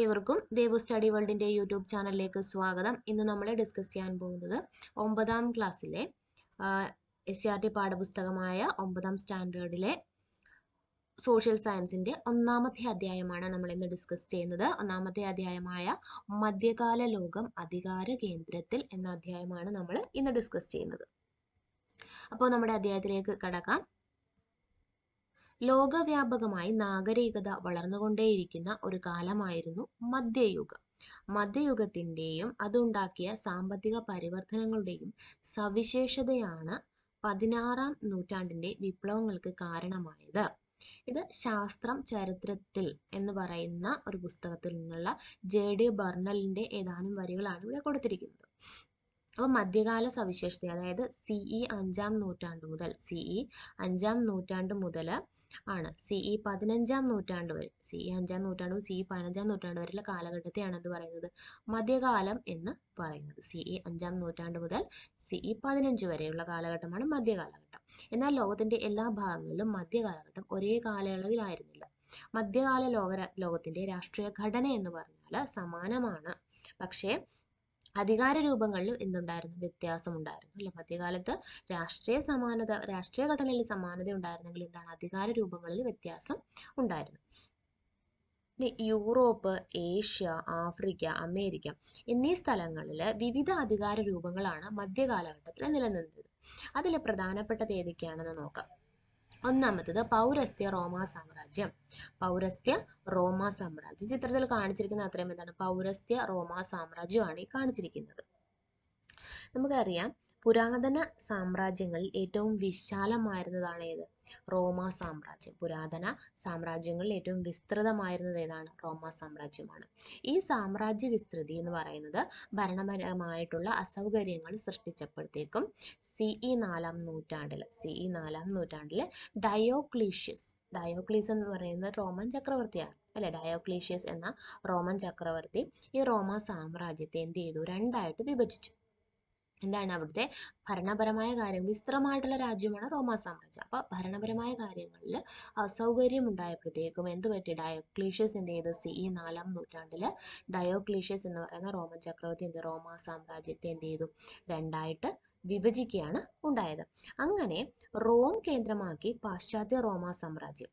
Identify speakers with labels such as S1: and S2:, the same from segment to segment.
S1: ഏവർക്കും Dev study വേൾഡിൻ്റെ YouTube ചാനലിലേക്ക് സ്വാഗതം ഇന്ന് നമ്മൾ ഡിസ്കസ് ചെയ്യാൻ പോകുന്നത് ഒമ്പതാം ക്ലാസ്സിലെ എസ് ആർ ടി പാഠപുസ്തകമായ ഒമ്പതാം സ്റ്റാൻഡേർഡിലെ സോഷ്യൽ സയൻസിൻ്റെ ഒന്നാമത്തെ അധ്യായമാണ് നമ്മൾ ഇന്ന് ഡിസ്കസ് ചെയ്യുന്നത് ഒന്നാമത്തെ അധ്യായമായ മധ്യകാല ലോകം അധികാര കേന്ദ്രത്തിൽ എന്ന അധ്യായമാണ് നമ്മൾ ഇന്ന് ഡിസ്കസ് ചെയ്യുന്നത് അപ്പോൾ നമ്മുടെ അധ്യായത്തിലേക്ക് കടക്കാം ലോകവ്യാപകമായി നാഗരികത വളർന്നുകൊണ്ടേയിരിക്കുന്ന ഒരു കാലമായിരുന്നു മധ്യയുഗം മധ്യയുഗത്തിൻ്റെയും അതുണ്ടാക്കിയ സാമ്പത്തിക പരിവർത്തനങ്ങളുടെയും സവിശേഷതയാണ് പതിനാറാം നൂറ്റാണ്ടിൻ്റെ വിപ്ലവങ്ങൾക്ക് കാരണമായത് ഇത് ശാസ്ത്രം ചരിത്രത്തിൽ എന്ന് പറയുന്ന ഒരു പുസ്തകത്തിൽ നിന്നുള്ള ജെ ഡി ബർണലിൻ്റെ ഏതാനും വരികളാണ് ഇവിടെ കൊടുത്തിരിക്കുന്നത് അപ്പോൾ മധ്യകാല സവിശേഷത അതായത് സിഇ അഞ്ചാം നൂറ്റാണ്ട് മുതൽ സിഇ അഞ്ചാം നൂറ്റാണ്ട് മുതൽ ആണ് സി ഇ പതിനഞ്ചാം നൂറ്റാണ്ട് വരെ സി ഇ അഞ്ചാം നൂറ്റാണ്ടും സി ഇ പതിനഞ്ചാം നൂറ്റാണ്ട് വരെയുള്ള കാലഘട്ടത്തെയാണ് എന്ത് പറയുന്നത് മധ്യകാലം എന്ന് പറയുന്നത് സി ഇ അഞ്ചാം നൂറ്റാണ്ട് മുതൽ സി ഇ പതിനഞ്ച് വരെയുള്ള കാലഘട്ടമാണ് മധ്യകാലഘട്ടം എന്നാൽ ലോകത്തിന്റെ എല്ലാ ഭാഗങ്ങളിലും മധ്യകാലഘട്ടം ഒരേ കാലയളവിലായിരുന്നില്ല മധ്യകാല ലോക ലോകത്തിന്റെ രാഷ്ട്രീയ ഘടന എന്ന് പറഞ്ഞാൽ സമാനമാണ് പക്ഷേ അധികാര രൂപങ്ങളിൽ എന്തുണ്ടായിരുന്നു വ്യത്യാസം ഉണ്ടായിരുന്നു അല്ലെ മധ്യകാലത്ത് രാഷ്ട്രീയ സമാനത രാഷ്ട്രീയ ഘടനയിൽ സമാനത ഉണ്ടായിരുന്നെങ്കിൽ എന്താണ് അധികാര രൂപങ്ങളിൽ വ്യത്യാസം ഉണ്ടായിരുന്നു യൂറോപ്പ് ഏഷ്യ ആഫ്രിക്ക അമേരിക്ക എന്നീ സ്ഥലങ്ങളിൽ വിവിധ അധികാര രൂപങ്ങളാണ് മധ്യകാലഘട്ടത്തിൽ നിലനിന്നത് അതിൽ പ്രധാനപ്പെട്ടത് ഏതൊക്കെയാണെന്ന് നോക്കാം ഒന്നാമത്തത് പൗരസ്ത്യ റോമാ സാമ്രാജ്യം പൗരസ്ത്യ റോമാ സാമ്രാജ്യം ചിത്രത്തിൽ കാണിച്ചിരിക്കുന്ന അത്രയും എന്താണ് പൗരസ്ത്യ റോമാ സാമ്രാജ്യമാണ് ഈ കാണിച്ചിരിക്കുന്നത് നമുക്കറിയാം പുരാതന സാമ്രാജ്യങ്ങളിൽ ഏറ്റവും വിശാലമായിരുന്നതാണ് ഏത് റോമ സാമ്രാജ്യം പുരാതന സാമ്രാജ്യങ്ങളിൽ ഏറ്റവും വിസ്തൃതമായിരുന്നത് ഏതാണ് റോമ സാമ്രാജ്യമാണ് ഈ സാമ്രാജ്യ വിസ്തൃതി എന്ന് പറയുന്നത് ഭരണപരമായിട്ടുള്ള അസൗകര്യങ്ങൾ സൃഷ്ടിച്ചപ്പോഴത്തേക്കും സിഇ നാലാം നൂറ്റാണ്ടിൽ സിഇ നാലാം നൂറ്റാണ്ടിൽ ഡയോക്ലീഷ്യസ് ഡയോക്ലീസ് എന്ന് പറയുന്നത് റോമൻ ചക്രവർത്തിയാണ് അല്ലെ ഡയോക്ലീഷ്യസ് എന്ന റോമൻ ചക്രവർത്തി ഈ റോമ സാമ്രാജ്യത്തെ എന്ത് ചെയ്തു രണ്ടായിട്ട് വിഭജിച്ചു എന്താണ് അവിടുത്തെ ഭരണപരമായ കാര്യം വിസ്തൃതമായിട്ടുള്ള രാജ്യമാണ് റോമാ സാമ്രാജ്യം അപ്പോൾ ഭരണപരമായ കാര്യങ്ങളിൽ അസൗകര്യം ഉണ്ടായപ്പോഴത്തേക്കും എന്ത് പറ്റി ഡയോക്ലീഷ്യസ് എന്ത് ചെയ്ത് സി ഈ നാലാം നൂറ്റാണ്ടില് ഡയോക്ലീഷ്യസ് എന്ന് പറയുന്ന റോമൻ ചക്രവർത്തി എന്ത് റോമാ സാമ്രാജ്യത്തെ എന്ത് ചെയ്തു രണ്ടായിട്ട് വിഭജിക്കുകയാണ് ഉണ്ടായത് അങ്ങനെ റോം കേന്ദ്രമാക്കി പാശ്ചാത്യ റോമാ സാമ്രാജ്യം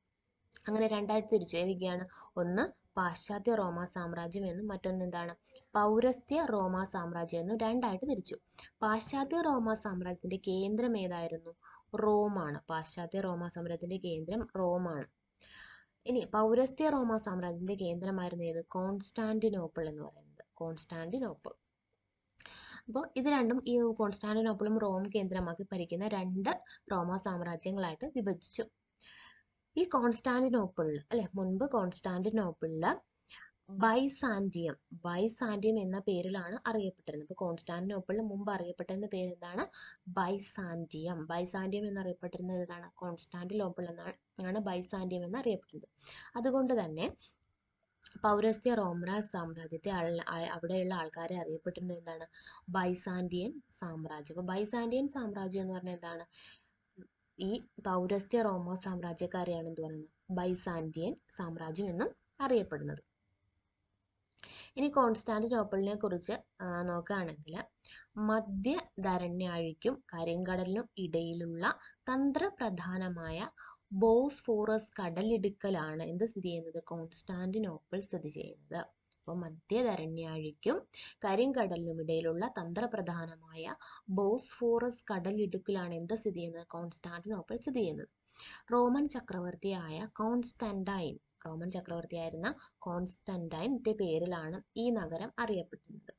S1: അങ്ങനെ രണ്ടായിട്ട് തിരിച്ചു ഏതൊക്കെയാണ് ഒന്ന് പാശ്ചാത്യ റോമാ സാമ്രാജ്യം എന്നും മറ്റൊന്ന് എന്താണ് പൗരസ്ത്യ റോമാ സാമ്രാജ്യം എന്ന് രണ്ടായിട്ട് തിരിച്ചു പാശ്ചാത്യ റോമാ സാമ്രാജ്യത്തിന്റെ കേന്ദ്രം ഏതായിരുന്നു റോമാണ് പാശ്ചാത്യ റോമാ സാമ്രാജ്യത്തിന്റെ കേന്ദ്രം റോമാണ് ഇനി പൗരസ്ത്യ റോമാ സാമ്രാജ്യത്തിന്റെ കേന്ദ്രമായിരുന്നു ഏത് കോൺസ്റ്റാന്റിനോപ്പിൾ എന്ന് പറയുന്നത് കോൺസ്റ്റാന്റിനോപ്പിൾ അപ്പോൾ ഇത് രണ്ടും ഈ കോൺസ്റ്റാന്റിനോപ്പിളും റോം കേന്ദ്രമാക്കി ഭരിക്കുന്ന രണ്ട് റോമ സാമ്രാജ്യങ്ങളായിട്ട് വിഭജിച്ചു ഈ കോൺസ്റ്റാന്റിനോപ്പിളിൽ അല്ലെ മുൻപ് കോൺസ്റ്റാന്റിനോപ്പിളിൽ ബൈസാൻഡിയം ബൈസാൻഡിയം എന്ന പേരിലാണ് അറിയപ്പെട്ടിരുന്നത് ഇപ്പോൾ കോൺസ്റ്റാന്റിനോപ്പിളിന് മുമ്പ് അറിയപ്പെട്ടിരുന്ന പേര് എന്താണ് ബൈസാൻഡിയം ബൈസാൻഡിയം എന്നറിയപ്പെട്ടിരുന്നത് ഇതാണ് കോൺസ്റ്റാന്റിനോപ്പിൾ എന്നാണ് ബൈസാൻഡിയം എന്നറിയപ്പെടുന്നത് അതുകൊണ്ട് തന്നെ പൗരസ്ത്യ റോംരാജ് സാമ്രാജ്യത്തെ അവിടെയുള്ള ആൾക്കാരെ അറിയപ്പെട്ടിരുന്നത് എന്താണ് ബൈസാൻഡിയൻ സാമ്രാജ്യം അപ്പോൾ ബൈസാൻഡിയൻ സാമ്രാജ്യം എന്ന് പറഞ്ഞാൽ എന്താണ് ഈ പൗരസ്ത്യ റോമ സാമ്രാജ്യക്കാരെയാണ് എന്ത് പറയുന്നത് ബൈസാൻഡിയൻ സാമ്രാജ്യം എന്നും അറിയപ്പെടുന്നത് ഇനി കോൺസ്റ്റാൻറ്റിനോപ്പിളിനെ കുറിച്ച് നോക്കുകയാണെങ്കിൽ മധ്യധരണ്യാഴിക്കും കരിങ്കടലിനും ഇടയിലുള്ള തന്ത്രപ്രധാനമായ ബോസ്ഫോറസ് കടലിടുക്കലാണ് എന്ത് സ്ഥിതി ചെയ്യുന്നത് കോൺസ്റ്റാൻറ്റിനോപ്പിൾ സ്ഥിതി ചെയ്യുന്നത് അപ്പോൾ മധ്യധരണ്യാഴിക്കും കരിങ്കടലിനും ഇടയിലുള്ള തന്ത്രപ്രധാനമായ ബോസ്ഫോറസ് കടലിടുക്കിലാണ് എന്ത് സ്ഥിതി ചെയ്യുന്നത് കോൺസ്റ്റാൻറ്റിനോപ്പിൾ സ്ഥിതി ചെയ്യുന്നത് റോമൻ ചക്രവർത്തിയായ കോൺസ്റ്റന്റൈൻ റോമൻ ചക്രവർത്തിയായിരുന്ന കോൺസ്റ്റന്റൈൻ്റെ പേരിലാണ് ഈ നഗരം അറിയപ്പെട്ടിരുന്നത്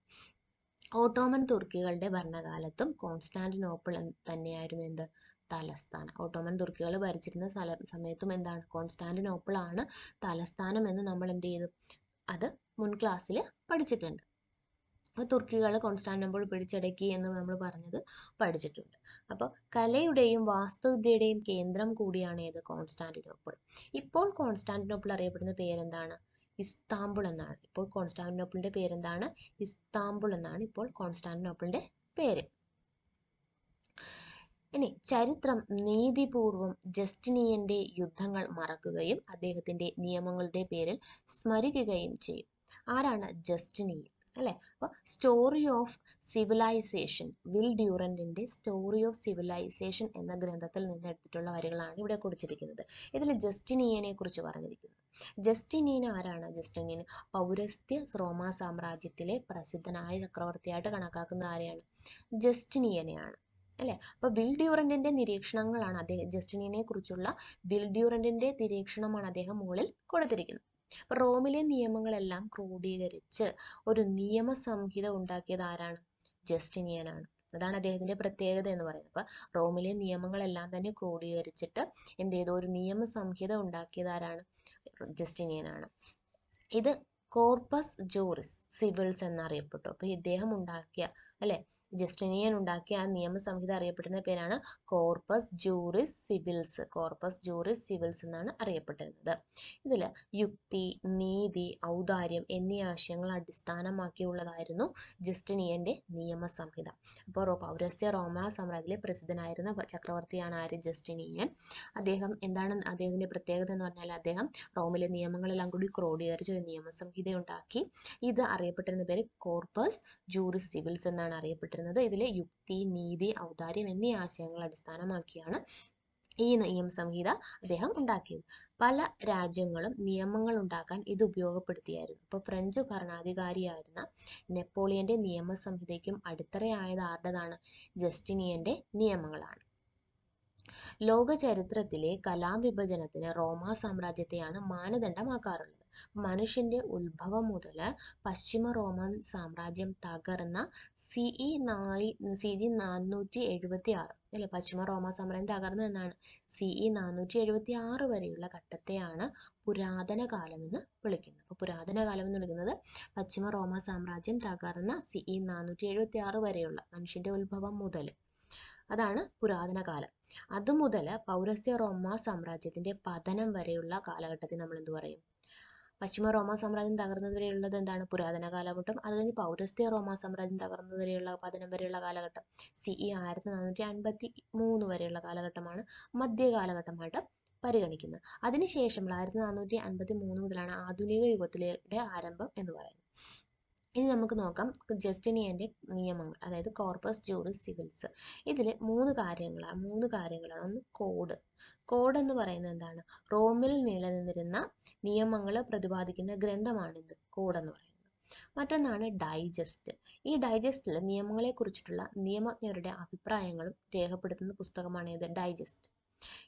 S1: ഓട്ടോമൻ തുർക്കികളുടെ ഭരണകാലത്തും കോൺസ്റ്റാന്റിനോപ്പിൾ തന്നെയായിരുന്നു എന്ത് തലസ്ഥാനം ഓട്ടോമൻ തുർക്കികൾ ഭരിച്ചിരുന്ന സ്ഥല സമയത്തും എന്താണ് കോൺസ്റ്റാന്റിനോപ്പിൾ ആണ് തലസ്ഥാനം എന്ന് നമ്മൾ എന്ത് ചെയ്തു അത് മുൻ ക്ലാസ്സിൽ പഠിച്ചിട്ടുണ്ട് തുർക്കികൾ കോൺസ്റ്റാൻറ്റബിൾ പിടിച്ചടക്കി എന്ന് നമ്മൾ പറഞ്ഞത് പഠിച്ചിട്ടുണ്ട് അപ്പോൾ കലയുടെയും വാസ്തുവിദ്യയുടെയും കേന്ദ്രം കൂടിയാണ് ഏത് കോൺസ്റ്റാൻറ്റിനോപ്പിൾ ഇപ്പോൾ കോൺസ്റ്റാൻറ്റിനോപ്പിൾ അറിയപ്പെടുന്ന പേരെന്താണ് ഇസ്താംബുൾ എന്നാണ് ഇപ്പോൾ കോൺസ്റ്റാൻറ്റിനോപ്പിളിൻ്റെ പേരെന്താണ് ഇസ്താംബുൾ എന്നാണ് ഇപ്പോൾ കോൺസ്റ്റാൻറ്റിനോപ്പിളിൻ്റെ പേര് ഇനി ചരിത്രം നീതിപൂർവം ജസ്റ്റിനിയന്റെ യുദ്ധങ്ങൾ മറക്കുകയും അദ്ദേഹത്തിന്റെ നിയമങ്ങളുടെ പേരിൽ സ്മരിക്കുകയും ചെയ്യും ആരാണ് ജസ്റ്റിനിയൻ അല്ലേ അപ്പോൾ സ്റ്റോറി ഓഫ് സിവിലൈസേഷൻ വിൽ ഡ്യൂറൻറ്റിൻ്റെ സ്റ്റോറി ഓഫ് സിവിലൈസേഷൻ എന്ന ഗ്രന്ഥത്തിൽ നിന്ന് എടുത്തിട്ടുള്ള വരികളാണ് ഇവിടെ കുറിച്ചിരിക്കുന്നത് ഇതിൽ ജസ്റ്റിനിയനെ കുറിച്ച് പറഞ്ഞിരിക്കുന്നത് ജസ്റ്റിനിയൻ ആരാണ് ജസ്റ്റിനിയൻ പൗരസ്ത്യ റോമാ സാമ്രാജ്യത്തിലെ പ്രസിദ്ധനായ ചക്രവർത്തിയായിട്ട് കണക്കാക്കുന്ന ആരെയാണ് ജസ്റ്റിനിയനെയാണ് അല്ലേ അപ്പോൾ വിൽ ഡ്യൂറൻറ്റിൻ്റെ നിരീക്ഷണങ്ങളാണ് അദ്ദേഹം ജസ്റ്റിനിയനെ കുറിച്ചുള്ള വിൽ ഡ്യൂറൻറ്റിൻ്റെ നിരീക്ഷണമാണ് അദ്ദേഹം മുകളിൽ കൊടുത്തിരിക്കുന്നത് റോമിലെ നിയമങ്ങളെല്ലാം ക്രോഡീകരിച്ച് ഒരു നിയമസംഹിത ഉണ്ടാക്കിയത് ആരാണ് ജസ്റ്റിനിയനാണ് അതാണ് അദ്ദേഹത്തിന്റെ പ്രത്യേകത എന്ന് പറയുന്നത് അപ്പൊ റോമിലെ നിയമങ്ങളെല്ലാം തന്നെ ക്രോഡീകരിച്ചിട്ട് എന്ത് ചെയ്തു ഒരു നിയമസംഹിത ഉണ്ടാക്കിയത് ആരാണ് ജസ്റ്റിനിയനാണ് ഇത് കോർപ്പസ് ജോറിസ് സിവിൽസ് എന്നറിയപ്പെട്ടു അപ്പോൾ ഇദ്ദേഹം ഉണ്ടാക്കിയ അല്ലേ ജസ്റ്റിനിയൻ ഉണ്ടാക്കിയ ആ നിയമസംഹിത അറിയപ്പെടുന്ന പേരാണ് Corpus Juris Civilis Corpus Juris Civilis എന്നാണ് അറിയപ്പെട്ടിരുന്നത് ഇതിൽ യുക്തി നീതി ഔദാര്യം എന്നീ ആശയങ്ങൾ അടിസ്ഥാനമാക്കിയുള്ളതായിരുന്നു ജസ്റ്റനിയൻ്റെ നിയമസംഹിത അപ്പോൾ പൗരസ്ത്യ റോമ സാമ്രാജ്യത്തിലെ പ്രസിദ്ധനായിരുന്ന ചക്രവർത്തിയാണ് ആര് ജസ്റ്റിനിയൻ അദ്ദേഹം എന്താണ് അദ്ദേഹത്തിൻ്റെ പ്രത്യേകത എന്ന് പറഞ്ഞാൽ അദ്ദേഹം റോമിലെ നിയമങ്ങളെല്ലാം കൂടി ക്രോഡീകരിച്ച് ഒരു നിയമസംഹിത ഉണ്ടാക്കി ഇത് അറിയപ്പെട്ടിരുന്ന പേര് കോർപ്പസ് ജൂറിസ് സിവിൽസ് എന്നാണ് അറിയപ്പെട്ടത് കൊണ്ടുവരുന്നത് ഇതിലെ യുക്തി നീതി ഔദാര്യം എന്നീ ആശയങ്ങൾ അടിസ്ഥാനമാക്കിയാണ് ഈ നിയമസംഹിത അദ്ദേഹം ഉണ്ടാക്കിയത് പല രാജ്യങ്ങളും നിയമങ്ങൾ ഉണ്ടാക്കാൻ ഇത് ഉപയോഗപ്പെടുത്തിയായിരുന്നു ഇപ്പൊ ഫ്രഞ്ച് ഭരണാധികാരിയായിരുന്ന നെപ്പോളിയന്റെ സംഹിതയ്ക്കും അടിത്തറയായത് ആരുടേതാണ് ജസ്റ്റിനിയന്റെ നിയമങ്ങളാണ് ലോക ചരിത്രത്തിലെ വിഭജനത്തിന് റോമാ സാമ്രാജ്യത്തെയാണ് മാനദണ്ഡമാക്കാറുള്ളത് മനുഷ്യന്റെ ഉത്ഭവം മുതൽ പശ്ചിമ റോമൻ സാമ്രാജ്യം തകർന്ന സി ഇ e നാല് സി ജി നാനൂറ്റി എഴുപത്തി ആറ് അല്ലേ പശ്ചിമ റോമ സമരം തകർന്നു എന്നാണ് സി ഇ e നാനൂറ്റി എഴുപത്തി ആറ് വരെയുള്ള ഘട്ടത്തെയാണ് പുരാതന എന്ന് വിളിക്കുന്നത് അപ്പോൾ പുരാതന കാലം എന്ന് വിളിക്കുന്നത് പശ്ചിമ റോമ സാമ്രാജ്യം തകർന്ന സി ഇ e നാനൂറ്റി എഴുപത്തി ആറ് വരെയുള്ള മനുഷ്യന്റെ ഉത്ഭവം മുതൽ അതാണ് പുരാതന കാലം അതുമുതൽ പൗരസ്ത്യ റോമ സാമ്രാജ്യത്തിന്റെ പതനം വരെയുള്ള കാലഘട്ടത്തെ നമ്മൾ എന്ത് പറയും പശ്ചിമ റോമാ സാമ്രാജ്യം തകർന്നത് വരെയുള്ളത് എന്താണ് പുരാതന കാലഘട്ടം അത് കഴിഞ്ഞ് പൗരസ്ത്യ റോമാ സാമ്രാജ്യം തകർന്നത് വരെയുള്ള പതനം വരെയുള്ള കാലഘട്ടം സി ഇ ആയിരത്തി നാനൂറ്റി അൻപത്തി മൂന്ന് വരെയുള്ള കാലഘട്ടമാണ് മധ്യകാലഘട്ടമായിട്ട് പരിഗണിക്കുന്നത് അതിനുശേഷമുള്ള ആയിരത്തി നാനൂറ്റി അൻപത്തി മൂന്ന് മുതലാണ് ആധുനിക യുഗത്തിലെ ആരംഭം എന്ന് പറയുന്നത് ഇനി നമുക്ക് നോക്കാം ജസ്റ്റിനിയൻ്റെ നിയമങ്ങൾ അതായത് കോർപ്പസ് ജൂറിസ് സിവിൽസ് ഇതിൽ മൂന്ന് കാര്യങ്ങളാണ് മൂന്ന് കാര്യങ്ങളാണ് ഒന്ന് കോഡ് കോഡ് എന്ന് പറയുന്നത് എന്താണ് റോമിൽ നിലനിന്നിരുന്ന നിയമങ്ങൾ പ്രതിപാദിക്കുന്ന ഗ്രന്ഥമാണിത് കോഡ് എന്ന് പറയുന്നത് മറ്റൊന്നാണ് ഡൈജസ്റ്റ് ഈ ഡൈജസ്റ്റിൽ കുറിച്ചിട്ടുള്ള നിയമജ്ഞരുടെ അഭിപ്രായങ്ങളും രേഖപ്പെടുത്തുന്ന പുസ്തകമാണ് ഇത് ഡൈജസ്റ്റ്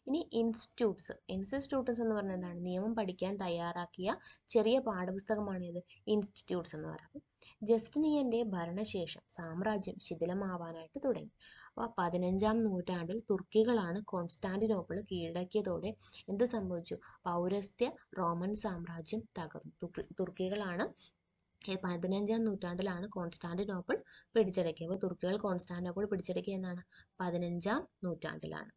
S1: ഇനി ഇൻസ്റ്റിറ്റ്യൂട്ട്സ് ഇൻസ്റ്റിറ്റ്യൂട്ട്സ് എന്ന് പറഞ്ഞാൽ എന്താണ് നിയമം പഠിക്കാൻ തയ്യാറാക്കിയ ചെറിയ പാഠപുസ്തകമാണ് ഏത് ഇൻസ്റ്റിറ്റ്യൂട്ട്സ് എന്ന് പറയുന്നത് ജസ്റ്റിനിയന്റെ ഭരണശേഷം സാമ്രാജ്യം ശിഥിലമാവാനായിട്ട് തുടങ്ങി അപ്പോൾ പതിനഞ്ചാം നൂറ്റാണ്ടിൽ തുർക്കികളാണ് കോൺസ്റ്റാന്റിനോപ്പിൾ കീഴടക്കിയതോടെ എന്ത് സംഭവിച്ചു പൗരസ്ത്യ റോമൻ സാമ്രാജ്യം തകർന്നു തുർക്കികളാണ് പതിനഞ്ചാം നൂറ്റാണ്ടിലാണ് കോൺസ്റ്റാന്റിനോപ്പിൾ പിടിച്ചടക്കിയത് അപ്പോൾ തുർക്കികൾ കോൺസ്റ്റാന്റിനോപ്പിൾ പിടിച്ചടക്കിയ എന്നാണ് പതിനഞ്ചാം നൂറ്റാണ്ടിലാണ്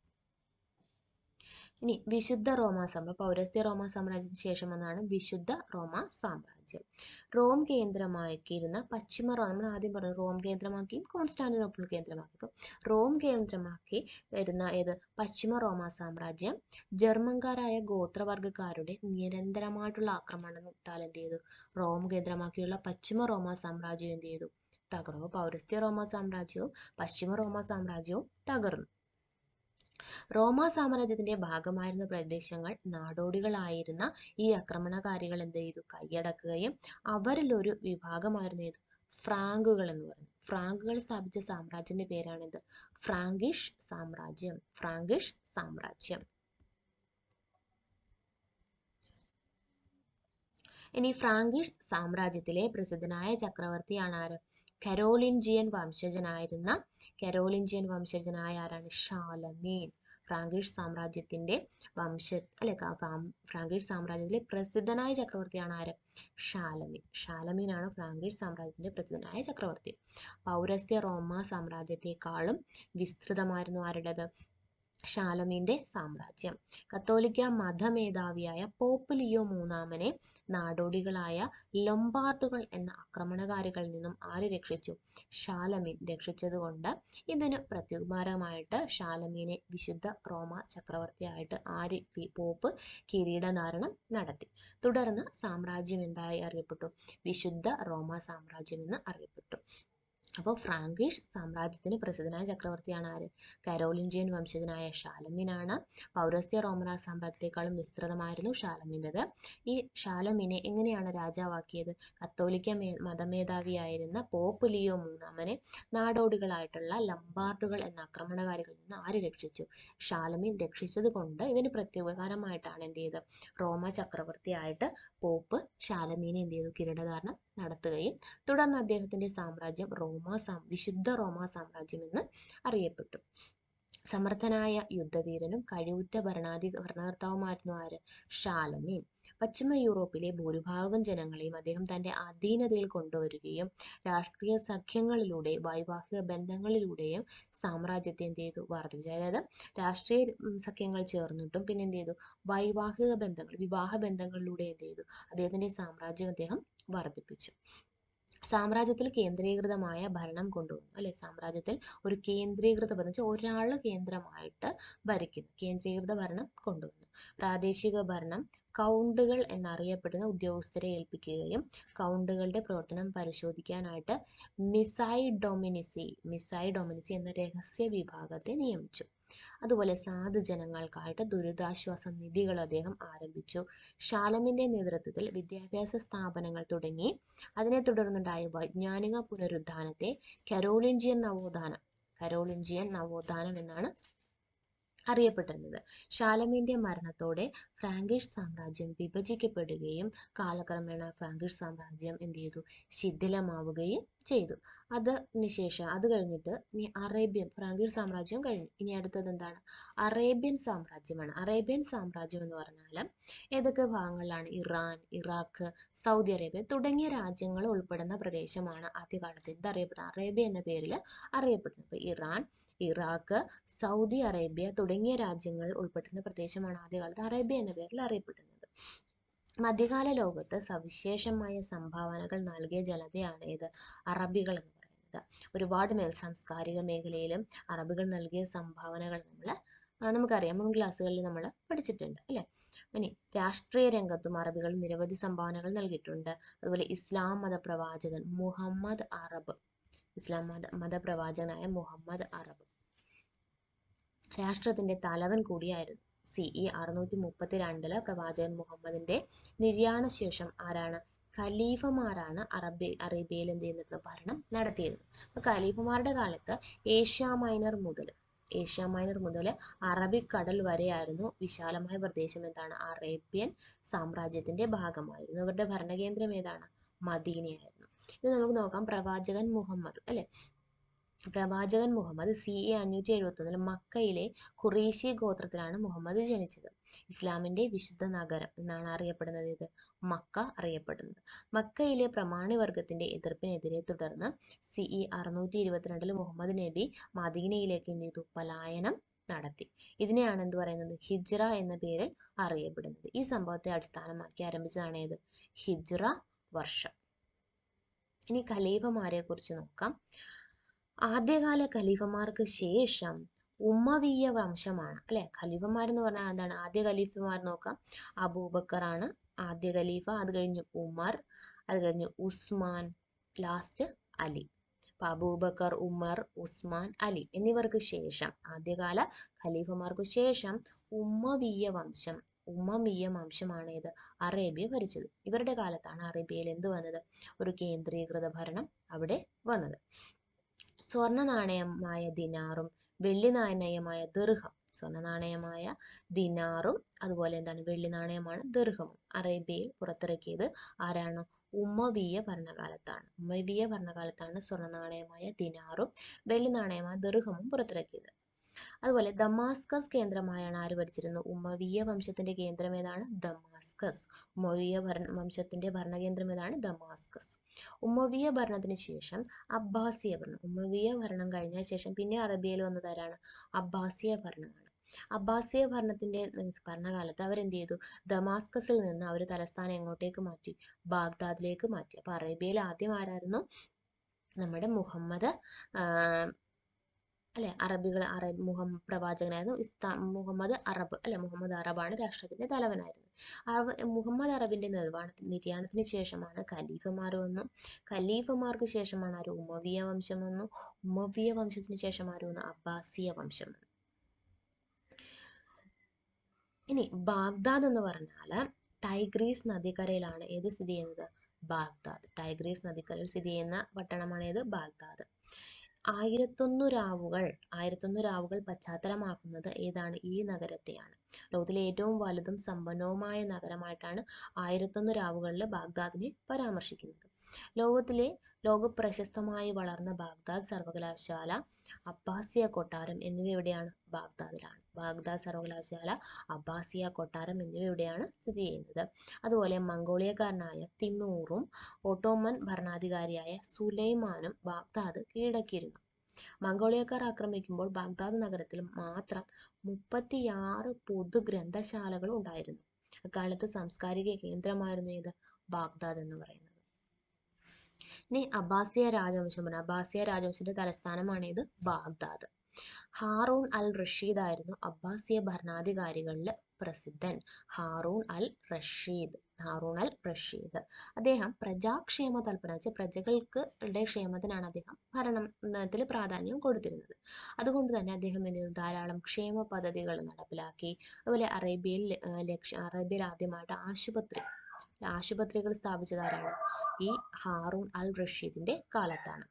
S1: ഇനി വിശുദ്ധ റോമാ സാമ്രാജ്യം പൗരസ്ത്യ റോമാ സാമ്രാജ്യത്തിന് ശേഷം വന്നതാണ് വിശുദ്ധ റോമാ സാമ്രാജ്യം റോം കേന്ദ്രമാക്കിയിരുന്ന പശ്ചിമ റോം നമ്മൾ ആദ്യം പറഞ്ഞു റോം കേന്ദ്രമാക്കി കോൺസ്റ്റാന്റിനോപ്പിൾ കേന്ദ്രമാക്കി അപ്പം റോം കേന്ദ്രമാക്കി വരുന്ന ഏത് പശ്ചിമ റോമാ സാമ്രാജ്യം ജർമ്മൻകാരായ ഗോത്രവർഗ്ഗക്കാരുടെ നിരന്തരമായിട്ടുള്ള ആക്രമണത്താൽ എന്ത് ചെയ്തു റോം കേന്ദ്രമാക്കിയുള്ള പശ്ചിമ റോമാ സാമ്രാജ്യം എന്ത് ചെയ്തു തകർന്നു പൗരസ്ത്യ റോമ സാമ്രാജ്യവും പശ്ചിമ റോമ സാമ്രാജ്യവും തകർന്നു റോമാ സാമ്രാജ്യത്തിന്റെ ഭാഗമായിരുന്ന പ്രദേശങ്ങൾ നാടോടികളായിരുന്ന ഈ ആക്രമണകാരികൾ എന്ത് ചെയ്തു കൈയടക്കുകയും ഒരു വിഭാഗമായിരുന്നു ഏത് ഫ്രാങ്കുകൾ എന്ന് പറഞ്ഞു ഫ്രാങ്കുകൾ സ്ഥാപിച്ച സാമ്രാജ്യത്തിന്റെ പേരാണിത് ഫ്രാങ്കിഷ് സാമ്രാജ്യം ഫ്രാങ്കിഷ് സാമ്രാജ്യം ഇനി ഫ്രാങ്കിഷ് സാമ്രാജ്യത്തിലെ പ്രസിദ്ധനായ ചക്രവർത്തിയാണ് ആര് കരോളിൻജിയൻ വംശജനായിരുന്ന കരോളിൻജിയൻ വംശജനായ ആരാണ് ഷാലമീൻ ഫ്രാങ്കിഷ് സാമ്രാജ്യത്തിന്റെ വംശ അല്ലെ ഫ്രാങ്കിഷ് സാമ്രാജ്യത്തിലെ പ്രസിദ്ധനായ ചക്രവർത്തിയാണ് ആര് ഷാലമീൻ ഷാലമീനാണ് ഫ്രാങ്കിഷ് സാമ്രാജ്യത്തിന്റെ പ്രസിദ്ധനായ ചക്രവർത്തി പൗരസ്ത്യ റോമ സാമ്രാജ്യത്തെക്കാളും വിസ്തൃതമായിരുന്നു ആരുടേത് ഷാലമിൻ്റെ സാമ്രാജ്യം കത്തോലിക്ക മതമേധാവിയായ പോപ്പ് ലിയോ മൂന്നാമനെ നാടോടികളായ ലൊമ്പാർഡുകൾ എന്ന ആക്രമണകാരികളിൽ നിന്നും ആര് രക്ഷിച്ചു ഷാലമീൻ രക്ഷിച്ചതുകൊണ്ട് ഇതിന് പ്രത്യുപകാരമായിട്ട് ഷാലമീനെ വിശുദ്ധ റോമ ചക്രവർത്തിയായിട്ട് ആര് പോപ്പ് കിരീടധാരണം നടത്തി തുടർന്ന് സാമ്രാജ്യം എന്തായി അറിയപ്പെട്ടു വിശുദ്ധ റോമ സാമ്രാജ്യം എന്ന് അറിയപ്പെട്ടു അപ്പോൾ ഫ്രാങ്കിഷ് സാമ്രാജ്യത്തിന് പ്രസിദ്ധനായ ചക്രവർത്തിയാണ് ആര് കരോലിഞ്ചിയൻ വംശജനായ ആണ് പൗരസ്ത്യ റോമൻ സാമ്രാജ്യത്തെക്കാളും വിസ്തൃതമായിരുന്നു ഷാലമിൻ്റെത് ഈ ഷാലമിനെ എങ്ങനെയാണ് രാജാവാക്കിയത് കത്തോലിക്ക മതമേധാവിയായിരുന്ന പോപ്പ് ലിയോ മൂന്നാമനെ നാടോടികളായിട്ടുള്ള ലംബാർഡുകൾ എന്ന ആക്രമണകാരികളിൽ നിന്ന് ആര് രക്ഷിച്ചു ഷാലമിൻ രക്ഷിച്ചത് കൊണ്ട് ഇതിന് പ്രത്യുപകാരമായിട്ടാണ് എന്ത് ചെയ്തത് റോമ ചക്രവർത്തിയായിട്ട് പോപ്പ് ഷാലമീനെ എന്ത് ചെയ്തു കിരീടധാരണം നടത്തുകയും തുടർന്ന് അദ്ദേഹത്തിൻ്റെ സാമ്രാജ്യം റോമ റോമാ വിശുദ്ധ റോമാ സാമ്രാജ്യം എന്ന് അറിയപ്പെട്ടു സമർത്ഥനായ യുദ്ധവീരനും കഴിവുറ്റ ഭരണാധി ഭരണകർത്താവുമായിരുന്നു ആര് ഷാലമീൻ പശ്ചിമ യൂറോപ്പിലെ ഭൂരിഭാഗം ജനങ്ങളെയും അദ്ദേഹം തന്റെ അധീനതയിൽ കൊണ്ടുവരികയും രാഷ്ട്രീയ സഖ്യങ്ങളിലൂടെ വൈവാഹിക ബന്ധങ്ങളിലൂടെയും സാമ്രാജ്യത്തെ എന്ത് ചെയ്തു വർദ്ധിപ്പിച്ചു അതായത് രാഷ്ട്രീയ സഖ്യങ്ങൾ ചേർന്നിട്ടും പിന്നെ എന്ത് ചെയ്തു വൈവാഹിക ബന്ധങ്ങൾ വിവാഹ ബന്ധങ്ങളിലൂടെ എന്ത് ചെയ്തു അദ്ദേഹത്തിന്റെ സാമ്രാജ്യം അദ്ദേഹം വർദ്ധിപ്പിച്ചു സാമ്രാജ്യത്തിൽ കേന്ദ്രീകൃതമായ ഭരണം കൊണ്ടുവന്നു അല്ലെ സാമ്രാജ്യത്തിൽ ഒരു കേന്ദ്രീകൃത ഭരണം വെച്ചാൽ ഒരാൾ കേന്ദ്രമായിട്ട് ഭരിക്കുന്നു കേന്ദ്രീകൃത ഭരണം കൊണ്ടുവന്നു പ്രാദേശിക ഭരണം കൗണ്ടുകൾ എന്നറിയപ്പെടുന്ന ഉദ്യോഗസ്ഥരെ ഏൽപ്പിക്കുകയും കൗണ്ടുകളുടെ പ്രവർത്തനം പരിശോധിക്കാനായിട്ട് മിസൈ ഡൊമിനിസി മിസൈ ഡൊമിനിസി എന്ന രഹസ്യ വിഭാഗത്തെ നിയമിച്ചു അതുപോലെ ജനങ്ങൾക്കായിട്ട് ദുരിതാശ്വാസ നിധികൾ അദ്ദേഹം ആരംഭിച്ചു ഷാലമിന്റെ നേതൃത്വത്തിൽ വിദ്യാഭ്യാസ സ്ഥാപനങ്ങൾ തുടങ്ങി അതിനെ തുടർന്നുണ്ടായ വൈജ്ഞാനിക പുനരുദ്ധാനത്തെ കരോളിൻജിയൻ നവോത്ഥാനം കരോളിൻജിയൻ നവോത്ഥാനം എന്നാണ് അറിയപ്പെട്ടിരുന്നത് ഷാലമിന്റെ മരണത്തോടെ ഫ്രാങ്കിഷ് സാമ്രാജ്യം വിഭജിക്കപ്പെടുകയും കാലക്രമേണ ഫ്രാങ്കിഷ് സാമ്രാജ്യം എന്ത് ചെയ്തു ശിഥിലമാവുകയും ചെയ്തു അതിന് ശേഷം അത് കഴിഞ്ഞിട്ട് ഇനി അറേബ്യൻ ഫ്രാങ്കിൾ സാമ്രാജ്യം കഴിഞ്ഞു ഇനി അടുത്തത് എന്താണ് അറേബ്യൻ സാമ്രാജ്യമാണ് അറേബ്യൻ സാമ്രാജ്യം എന്ന് പറഞ്ഞാൽ ഏതൊക്കെ ഭാഗങ്ങളിലാണ് ഇറാൻ ഇറാഖ് സൗദി അറേബ്യ തുടങ്ങിയ രാജ്യങ്ങൾ ഉൾപ്പെടുന്ന പ്രദേശമാണ് ആദ്യകാലത്ത് അറിയപ്പെടുന്നത് അറേബ്യ എന്ന പേരിൽ അറിയപ്പെടുന്നത് അപ്പൊ ഇറാൻ ഇറാഖ് സൗദി അറേബ്യ തുടങ്ങിയ രാജ്യങ്ങൾ ഉൾപ്പെടുന്ന പ്രദേശമാണ് ആദ്യകാലത്ത് അറേബ്യ എന്ന പേരിൽ അറിയപ്പെടുന്നത് മധ്യകാല ലോകത്ത് സവിശേഷമായ സംഭാവനകൾ നൽകിയ ജനതയാണ് ഏത് അറബികൾ എന്ന് പറയുന്നത് ഒരുപാട് മേൽ സാംസ്കാരിക മേഖലയിലും അറബികൾ നൽകിയ സംഭാവനകൾ നമ്മൾ നമുക്കറിയാം മുൻ ക്ലാസ്സുകളിൽ നമ്മൾ പഠിച്ചിട്ടുണ്ട് അല്ലേ ഇനി രാഷ്ട്രീയ രംഗത്തും അറബികൾ നിരവധി സംഭാവനകൾ നൽകിയിട്ടുണ്ട് അതുപോലെ ഇസ്ലാം മതപ്രവാചകൻ മുഹമ്മദ് അറബ് ഇസ്ലാം മത മതപ്രവാചകനായ മുഹമ്മദ് അറബ് രാഷ്ട്രത്തിന്റെ തലവൻ കൂടിയായിരുന്നു സി ഇ e അറുന്നൂറ്റി മുപ്പത്തി രണ്ടില് പ്രവാചകൻ മുഹമ്മദിന്റെ നിര്യാണ ശേഷം ആരാണ് ഖലീഫമാരാണ് അറബി അറേബ്യയിൽ എന്ത് ചെയ്യുന്നത് ഭരണം നടത്തിയിരുന്നത് അപ്പൊ ഖലീഫമാരുടെ കാലത്ത് ഏഷ്യ മൈനർ മുതൽ ഏഷ്യ മൈനർ മുതൽ അറബിക്കടൽ വരെയായിരുന്നു വിശാലമായ പ്രദേശം എന്താണ് അറേബ്യൻ സാമ്രാജ്യത്തിന്റെ ഭാഗമായിരുന്നു ഭരണ ഭരണകേന്ദ്രം ഏതാണ് മദീനയായിരുന്നു ഇത് നമുക്ക് നോക്കാം പ്രവാചകൻ മുഹമ്മദ് അല്ലെ പ്രവാചകൻ മുഹമ്മദ് സി എ അഞ്ഞൂറ്റി ഒന്നിൽ മക്കയിലെ ഖുറൈശി ഗോത്രത്തിലാണ് മുഹമ്മദ് ജനിച്ചത് ഇസ്ലാമിന്റെ വിശുദ്ധ നഗരം എന്നാണ് അറിയപ്പെടുന്നത് ഇത് മക്ക അറിയപ്പെടുന്നത് മക്കയിലെ വർഗത്തിന്റെ എതിർപ്പിനെതിരെ തുടർന്ന് സി ഇ അറുന്നൂറ്റി ഇരുപത്തിരണ്ടിൽ മുഹമ്മദ് നബി മദീനയിലേക്ക് എന്ത് ചെയ്തു പലായനം നടത്തി ഇതിനെയാണ് എന്ത് പറയുന്നത് ഹിജ്റ എന്ന പേരിൽ അറിയപ്പെടുന്നത് ഈ സംഭവത്തെ അടിസ്ഥാനമാക്കി ആരംഭിച്ചതാണ് ഏത് ഹിജ്റ വർഷം ഇനി ഖലീഫമാരെ കുറിച്ച് നോക്കാം ആദ്യകാല ഖലീഫമാർക്ക് ശേഷം ഉമ്മവീയ വംശമാണ് അല്ലെ എന്ന് പറഞ്ഞാൽ എന്താണ് ആദ്യ ഖലീഫമാർ നോക്കാം അബൂബക്കറാണ് ആദ്യ ഖലീഫ അത് കഴിഞ്ഞ് ഉമർ അത് കഴിഞ്ഞ് ഉസ്മാൻ ലാസ്റ്റ് അലി അപ്പൊ അബൂബക്കർ ഉമർ ഉസ്മാൻ അലി എന്നിവർക്ക് ശേഷം ആദ്യകാല ഖലീഫമാർക്ക് ശേഷം ഉമ്മവീയ വംശം ഉമ്മമീയ വംശമാണ് ഇത് അറേബ്യ ഭരിച്ചത് ഇവരുടെ കാലത്താണ് അറേബ്യയിൽ എന്ത് വന്നത് ഒരു കേന്ദ്രീകൃത ഭരണം അവിടെ വന്നത് സ്വർണ്ണ നാണയമായ ദിനാറും വെള്ളി നാണയമായ ദീർഘം സ്വർണ്ണ നാണയമായ ദിനാറും അതുപോലെ എന്താണ് വെള്ളി നാണയമാണ് ദീർഘവും അറേബ്യയിൽ പുറത്തിറക്കിയത് ആരാണ് ഉമ്മവീയ ഭരണകാലത്താണ് ഉമ്മവീയ ഭരണകാലത്താണ് സ്വർണ്ണ നാണയമായ ദിനാറും വെള്ളി നാണയമായ ദീർഘവും പുറത്തിറക്കിയത് അതുപോലെ ദമാസ്കസ് കേന്ദ്രമായാണ് ആര് ഭരിച്ചിരുന്നത് ഉമവിയ വംശത്തിന്റെ കേന്ദ്രം ഏതാണ് ദമാസ്കസ് ഉമവിയ ഭരണ കേന്ദ്രം ഭരണകേന്ദ്രം ഏതാണ് ദമാസ്കസ് ഉമവിയ ഭരണത്തിന് ശേഷം അബ്ബാസിയ ഭരണം ഉമവിയ ഭരണം കഴിഞ്ഞ ശേഷം പിന്നെ അറബിയയിൽ വന്നത് ആരാണ് അബ്ബാസിയ ഭരണമാണ് അബ്ബാസിയ ഭരണത്തിന്റെ ഭരണകാലത്ത് അവരെന്ത് ചെയ്തു ദമാസ്കസിൽ നിന്ന് അവർ തലസ്ഥാനം എങ്ങോട്ടേക്ക് മാറ്റി ബാഗ്ദാദിലേക്ക് മാറ്റി അപ്പോൾ അറേബ്യയിൽ ആദ്യം ആരായിരുന്നു നമ്മുടെ മുഹമ്മദ് അല്ലെ അറബികൾ അറബ് മുഹമ്മ പ്രവാചകനായിരുന്നു ഇസ്താ മുഹമ്മദ് അറബ് അല്ലെ മുഹമ്മദ് അറബാണ് രാഷ്ട്രത്തിന്റെ തലവനായിരുന്നത് അറബ് മുഹമ്മദ് അറബിന്റെ നിർവാണത്തിന് നിര്യാണത്തിന് ശേഷമാണ് ഖലീഫമാർ വന്നു ഖലീഫമാർക്ക് ശേഷമാണ് ആര് ഉമവിയ വംശം വന്നു ഉമവിയ വംശത്തിന് ശേഷം ആര് വന്നു അബ്ബാസിയ വംശം വന്നു ഇനി ബാഗ്ദാദ് എന്ന് പറഞ്ഞാൽ ടൈഗ്രീസ് നദിക്കരയിലാണ് ഏത് സ്ഥിതി ചെയ്യുന്നത് ബാഗ്ദാദ് ടൈഗ്രീസ് നദിക്കരയിൽ സ്ഥിതി ചെയ്യുന്ന പട്ടണമാണ് ഏത് ബാഗ്ദാദ് ആയിരത്തൊന്നു രാവുകൾ ആയിരത്തൊന്നു രാവുകൾ പശ്ചാത്തലമാക്കുന്നത് ഏതാണ് ഈ നഗരത്തെയാണ് ലോകത്തിലെ ഏറ്റവും വലുതും സമ്പന്നവുമായ നഗരമായിട്ടാണ് ആയിരത്തൊന്ന് രാവുകളിൽ ബാഗ്ദാദിനെ പരാമർശിക്കുന്നത് ലോകത്തിലെ പ്രശസ്തമായി വളർന്ന ബാഗ്ദാദ് സർവകലാശാല അബ്ബാസിയ കൊട്ടാരം എന്നിവ എവിടെയാണ് ബാഗ്ദാദിലാണ് ബാഗ്ദാദ് സർവകലാശാല അബ്ബാസിയ കൊട്ടാരം എന്നിവ എവിടെയാണ് സ്ഥിതി ചെയ്യുന്നത് അതുപോലെ മംഗോളിയക്കാരനായ തിമൂറും ഓട്ടോമൻ ഭരണാധികാരിയായ സുലൈമാനും ബാഗ്ദാദ് കീഴടക്കിയിരുന്നു മംഗോളിയക്കാർ ആക്രമിക്കുമ്പോൾ ബാഗ്ദാദ് നഗരത്തിൽ മാത്രം മുപ്പത്തിയാറ് പൊതു ഗ്രന്ഥശാലകൾ ഉണ്ടായിരുന്നു അക്കാലത്ത് സാംസ്കാരിക കേന്ദ്രമായിരുന്നു ഏത് ബാഗ്ദാദ് എന്ന് പറയുന്നത് ഇനി അബ്ബാസിയ രാജവംശമാണ് അബ്ബാസിയ രാജവംശത്തിന്റെ തലസ്ഥാനമാണ് ഇത് ബാഗ്ദാദ് ഹാറൂൺ അൽ റഷീദ് ആയിരുന്നു അബ്ബാസിയ ഭരണാധികാരികളിൽ പ്രസിദ്ധൻ ഹാറൂൺ അൽ റഷീദ് ഹാറൂൺ അൽ റഷീദ് അദ്ദേഹം പ്രജാക്ഷേമ വെച്ചാൽ പ്രജകൾക്ക് ക്ഷേമത്തിനാണ് അദ്ദേഹം ഭരണത്തിൽ പ്രാധാന്യം കൊടുത്തിരുന്നത് അതുകൊണ്ട് തന്നെ അദ്ദേഹം എന്ത് ധാരാളം ക്ഷേമ പദ്ധതികൾ നടപ്പിലാക്കി അതുപോലെ അറേബ്യയിൽ ലക്ഷ അറേബ്യയിൽ ആദ്യമായിട്ട് ആശുപത്രി ആശുപത്രികൾ സ്ഥാപിച്ചതാരാണ് ഈ ഹാറൂൺ അൽ റഷീദിന്റെ കാലത്താണ്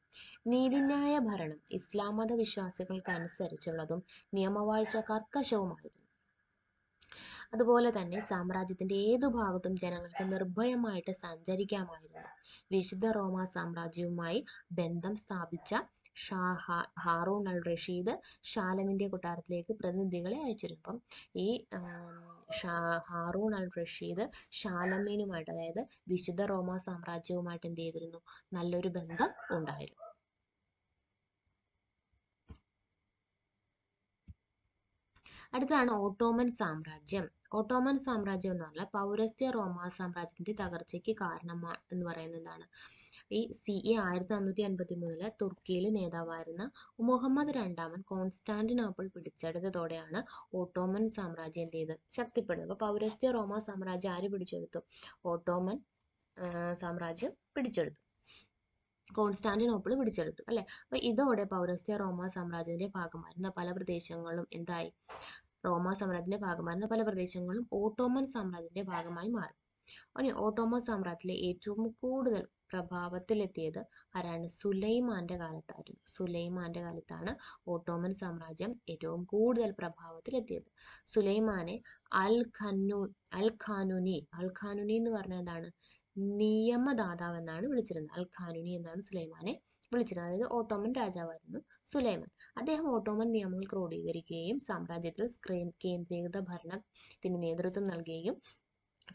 S1: നീതിന്യായ ഭരണം ഇസ്ലാം മത വിശ്വാസികൾക്ക് അനുസരിച്ചുള്ളതും നിയമവാഴ്ച കർക്കശവുമായിരുന്നു അതുപോലെ തന്നെ സാമ്രാജ്യത്തിന്റെ ഏതു ഭാഗത്തും ജനങ്ങൾക്ക് നിർഭയമായിട്ട് സഞ്ചരിക്കാമായിരുന്നു വിശുദ്ധ റോമ സാമ്രാജ്യവുമായി ബന്ധം സ്ഥാപിച്ച ഷാ ഹാറൂൺ അൽ റഷീദ് ഷാലമിൻ്റെ കൊട്ടാരത്തിലേക്ക് പ്രതിനിധികളെ അയച്ചിരുന്നു അപ്പം ഈ ഷാ ഹാറൂൺ അൽ റഷീദ് ഷാലമീനുമായിട്ട് അതായത് വിശുദ്ധ റോമ സാമ്രാജ്യവുമായിട്ട് എന്ത് ചെയ്തിരുന്നു നല്ലൊരു ബന്ധം ഉണ്ടായിരുന്നു അടുത്താണ് ഓട്ടോമൻ സാമ്രാജ്യം ഓട്ടോമൻ സാമ്രാജ്യം എന്ന് പറഞ്ഞാൽ പൗരസ്ത്യ റോമാ സാമ്രാജ്യത്തിന്റെ തകർച്ചയ്ക്ക് കാരണമാണ് എന്ന് പറയുന്നതാണ് ഈ സി ഇ ആയിരത്തി അഞ്ഞൂറ്റി അൻപത്തി മൂന്നിലെ തുർക്കിയിലെ നേതാവായിരുന്ന മുഹമ്മദ് രണ്ടാമൻ കോൺസ്റ്റാന്റിനോപ്പിൾ പിടിച്ചെടുത്തതോടെയാണ് ഓട്ടോമൻ സാമ്രാജ്യം എന്ത് ചെയ്ത് ശക്തിപ്പെടുന്നത് അപ്പൊ പൗരസ്ത്യ റോമ സാമ്രാജ്യം ആര് പിടിച്ചെടുത്തു ഓട്ടോമൻ സാമ്രാജ്യം പിടിച്ചെടുത്തു കോൺസ്റ്റാന്റിനോപ്പിൾ പിടിച്ചെടുത്തു അല്ലേ അപ്പോൾ ഇതോടെ പൗരസ്ത്യ റോമ സാമ്രാജ്യത്തിന്റെ ഭാഗമായിരുന്ന പല പ്രദേശങ്ങളും എന്തായി റോമ സാമ്രാജ്യത്തിന്റെ ഭാഗമായിരുന്ന പല പ്രദേശങ്ങളും ഓട്ടോമൻ സാമ്രാജ്യത്തിന്റെ ഭാഗമായി മാറി ഓട്ടോമൻ സാമ്രാജ്യത്തിലെ ഏറ്റവും കൂടുതൽ പ്രഭാവത്തിലെത്തിയത് ആരാണ് സുലൈമാന്റെ കാലത്തായിരുന്നു സുലൈമാന്റെ കാലത്താണ് ഓട്ടോമൻ സാമ്രാജ്യം ഏറ്റവും കൂടുതൽ പ്രഭാവത്തിലെത്തിയത് സുലൈമാനെ അൽ ഖന്നു അൽ ഖാനുനി അൽ ഖാനുനി എന്ന് പറഞ്ഞ എന്താണ് നിയമദാതാവ് എന്നാണ് വിളിച്ചിരുന്നത് അൽ ഖാനുനി എന്നാണ് സുലൈമാനെ വിളിച്ചിരുന്നത് അതായത് ഓട്ടോമൻ രാജാവായിരുന്നു സുലൈമാൻ അദ്ദേഹം ഓട്ടോമൻ നിയമങ്ങൾ ക്രോഡീകരിക്കുകയും സാമ്രാജ്യത്തിൽ കേന്ദ്രീകൃത ഭരണത്തിന് നേതൃത്വം നൽകുകയും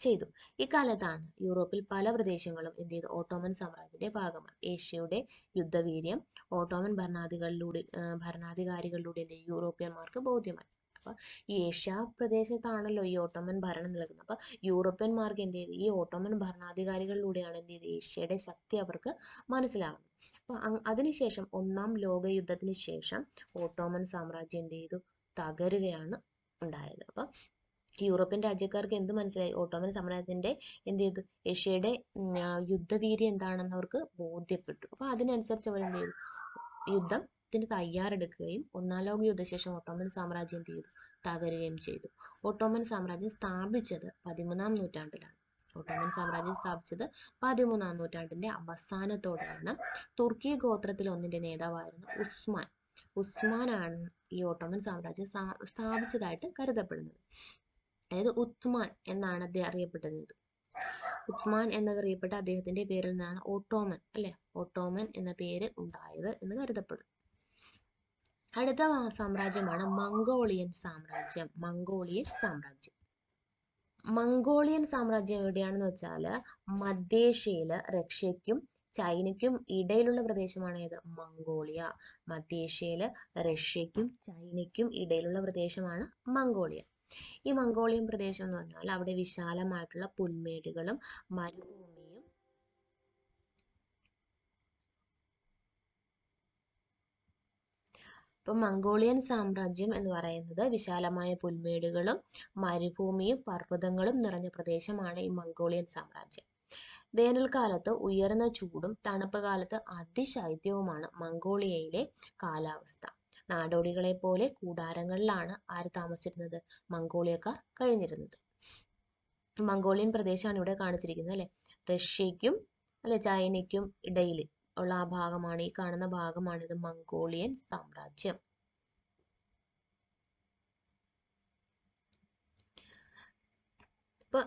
S1: ചെയ്തു ഇക്കാലത്താണ് യൂറോപ്പിൽ പല പ്രദേശങ്ങളും എന്ത് ചെയ്തു ഓട്ടോമൻ സാമ്രാജ്യത്തിന്റെ ഭാഗമായി ഏഷ്യയുടെ യുദ്ധവീര്യം ഓട്ടോമൻ ഭരണാധികാരികളിലൂടെ ഭരണാധികാരികളിലൂടെ എന്ത് യൂറോപ്യന്മാർക്ക് ബോധ്യമായി അപ്പൊ ഈ ഏഷ്യ പ്രദേശത്താണല്ലോ ഈ ഓട്ടോമൻ ഭരണം നിൽക്കുന്നത് അപ്പൊ യൂറോപ്യന്മാർക്ക് എന്ത് ചെയ്തു ഈ ഓട്ടോമൻ ഭരണാധികാരികളിലൂടെയാണ് എന്ത് ചെയ്തത് ഏഷ്യയുടെ ശക്തി അവർക്ക് മനസ്സിലാകുന്നത് അപ്പൊ അതിനുശേഷം ഒന്നാം ലോക യുദ്ധത്തിന് ശേഷം ഓട്ടോമൻ സാമ്രാജ്യം എന്ത് ചെയ്തു തകരുകയാണ് ഉണ്ടായത് അപ്പൊ യൂറോപ്യൻ രാജ്യക്കാർക്ക് എന്ത് മനസ്സിലായി ഓട്ടോമൻ സാമ്രാജ്യത്തിന്റെ എന്ത് ചെയ്തു ഏഷ്യയുടെ യുദ്ധവീര്യം എന്താണെന്ന് അവർക്ക് ബോധ്യപ്പെട്ടു അപ്പോൾ അതിനനുസരിച്ച് അവർ എന്ത് ചെയ്തു ത്തിന് തയ്യാറെടുക്കുകയും ഒന്നാം ലോക യുദ്ധശേഷം ഓട്ടോമൻ സാമ്രാജ്യം എന്ത് ചെയ്തു തകരുകയും ചെയ്തു ഓട്ടോമൻ സാമ്രാജ്യം സ്ഥാപിച്ചത് പതിമൂന്നാം നൂറ്റാണ്ടിലാണ് ഓട്ടോമൻ സാമ്രാജ്യം സ്ഥാപിച്ചത് പതിമൂന്നാം നൂറ്റാണ്ടിന്റെ അവസാനത്തോടെയാണ് തുർക്കി ഗോത്രത്തിൽ ഒന്നിന്റെ നേതാവായിരുന്നു ഉസ്മാൻ ഉസ്മാനാണ് ഈ ഓട്ടോമൻ സാമ്രാജ്യം സ്ഥാപിച്ചതായിട്ട് കരുതപ്പെടുന്നത് അതായത് ഉത്മാൻ എന്നാണ് അദ്ദേഹം അറിയപ്പെട്ടത് ഉത്മാൻ എന്നറിയപ്പെട്ട അദ്ദേഹത്തിന്റെ പേരിൽ നിന്നാണ് ഓട്ടോമൻ അല്ലെ ഓട്ടോമൻ എന്ന പേര് ഉണ്ടായത് എന്ന് കരുതപ്പെടുന്നു അടുത്ത സാമ്രാജ്യമാണ് മംഗോളിയൻ സാമ്രാജ്യം മംഗോളിയൻ സാമ്രാജ്യം മംഗോളിയൻ സാമ്രാജ്യം എവിടെയാണെന്ന് വെച്ചാല് മധ്യേഷ്യയില് റഷ്യയ്ക്കും ചൈനയ്ക്കും ഇടയിലുള്ള പ്രദേശമാണ് ഏത് മംഗോളിയ മധ്യേഷ്യയില് റഷ്യയ്ക്കും ചൈനയ്ക്കും ഇടയിലുള്ള പ്രദേശമാണ് മംഗോളിയ ഈ മംഗോളിയൻ പ്രദേശം എന്ന് പറഞ്ഞാൽ അവിടെ വിശാലമായിട്ടുള്ള പുൽമേടുകളും മരുഭൂമിയും ഇപ്പം മംഗോളിയൻ സാമ്രാജ്യം എന്ന് പറയുന്നത് വിശാലമായ പുൽമേടുകളും മരുഭൂമിയും പർവ്വതങ്ങളും നിറഞ്ഞ പ്രദേശമാണ് ഈ മംഗോളിയൻ സാമ്രാജ്യം വേനൽക്കാലത്ത് ഉയർന്ന ചൂടും തണുപ്പ് കാലത്ത് അതിശൈത്യവുമാണ് മംഗോളിയയിലെ കാലാവസ്ഥ നാടോടികളെ പോലെ കൂടാരങ്ങളിലാണ് ആര് താമസിച്ചിരുന്നത് മംഗോളിയക്കാർ കഴിഞ്ഞിരുന്നത് മംഗോളിയൻ പ്രദേശമാണ് ഇവിടെ കാണിച്ചിരിക്കുന്നത് അല്ലെ റഷ്യയ്ക്കും അല്ലെ ചൈനയ്ക്കും ഇടയിൽ ഉള്ള ആ ഭാഗമാണ് ഈ കാണുന്ന ഭാഗമാണ് ഇത് മംഗോളിയൻ സാമ്രാജ്യം ഇപ്പൊ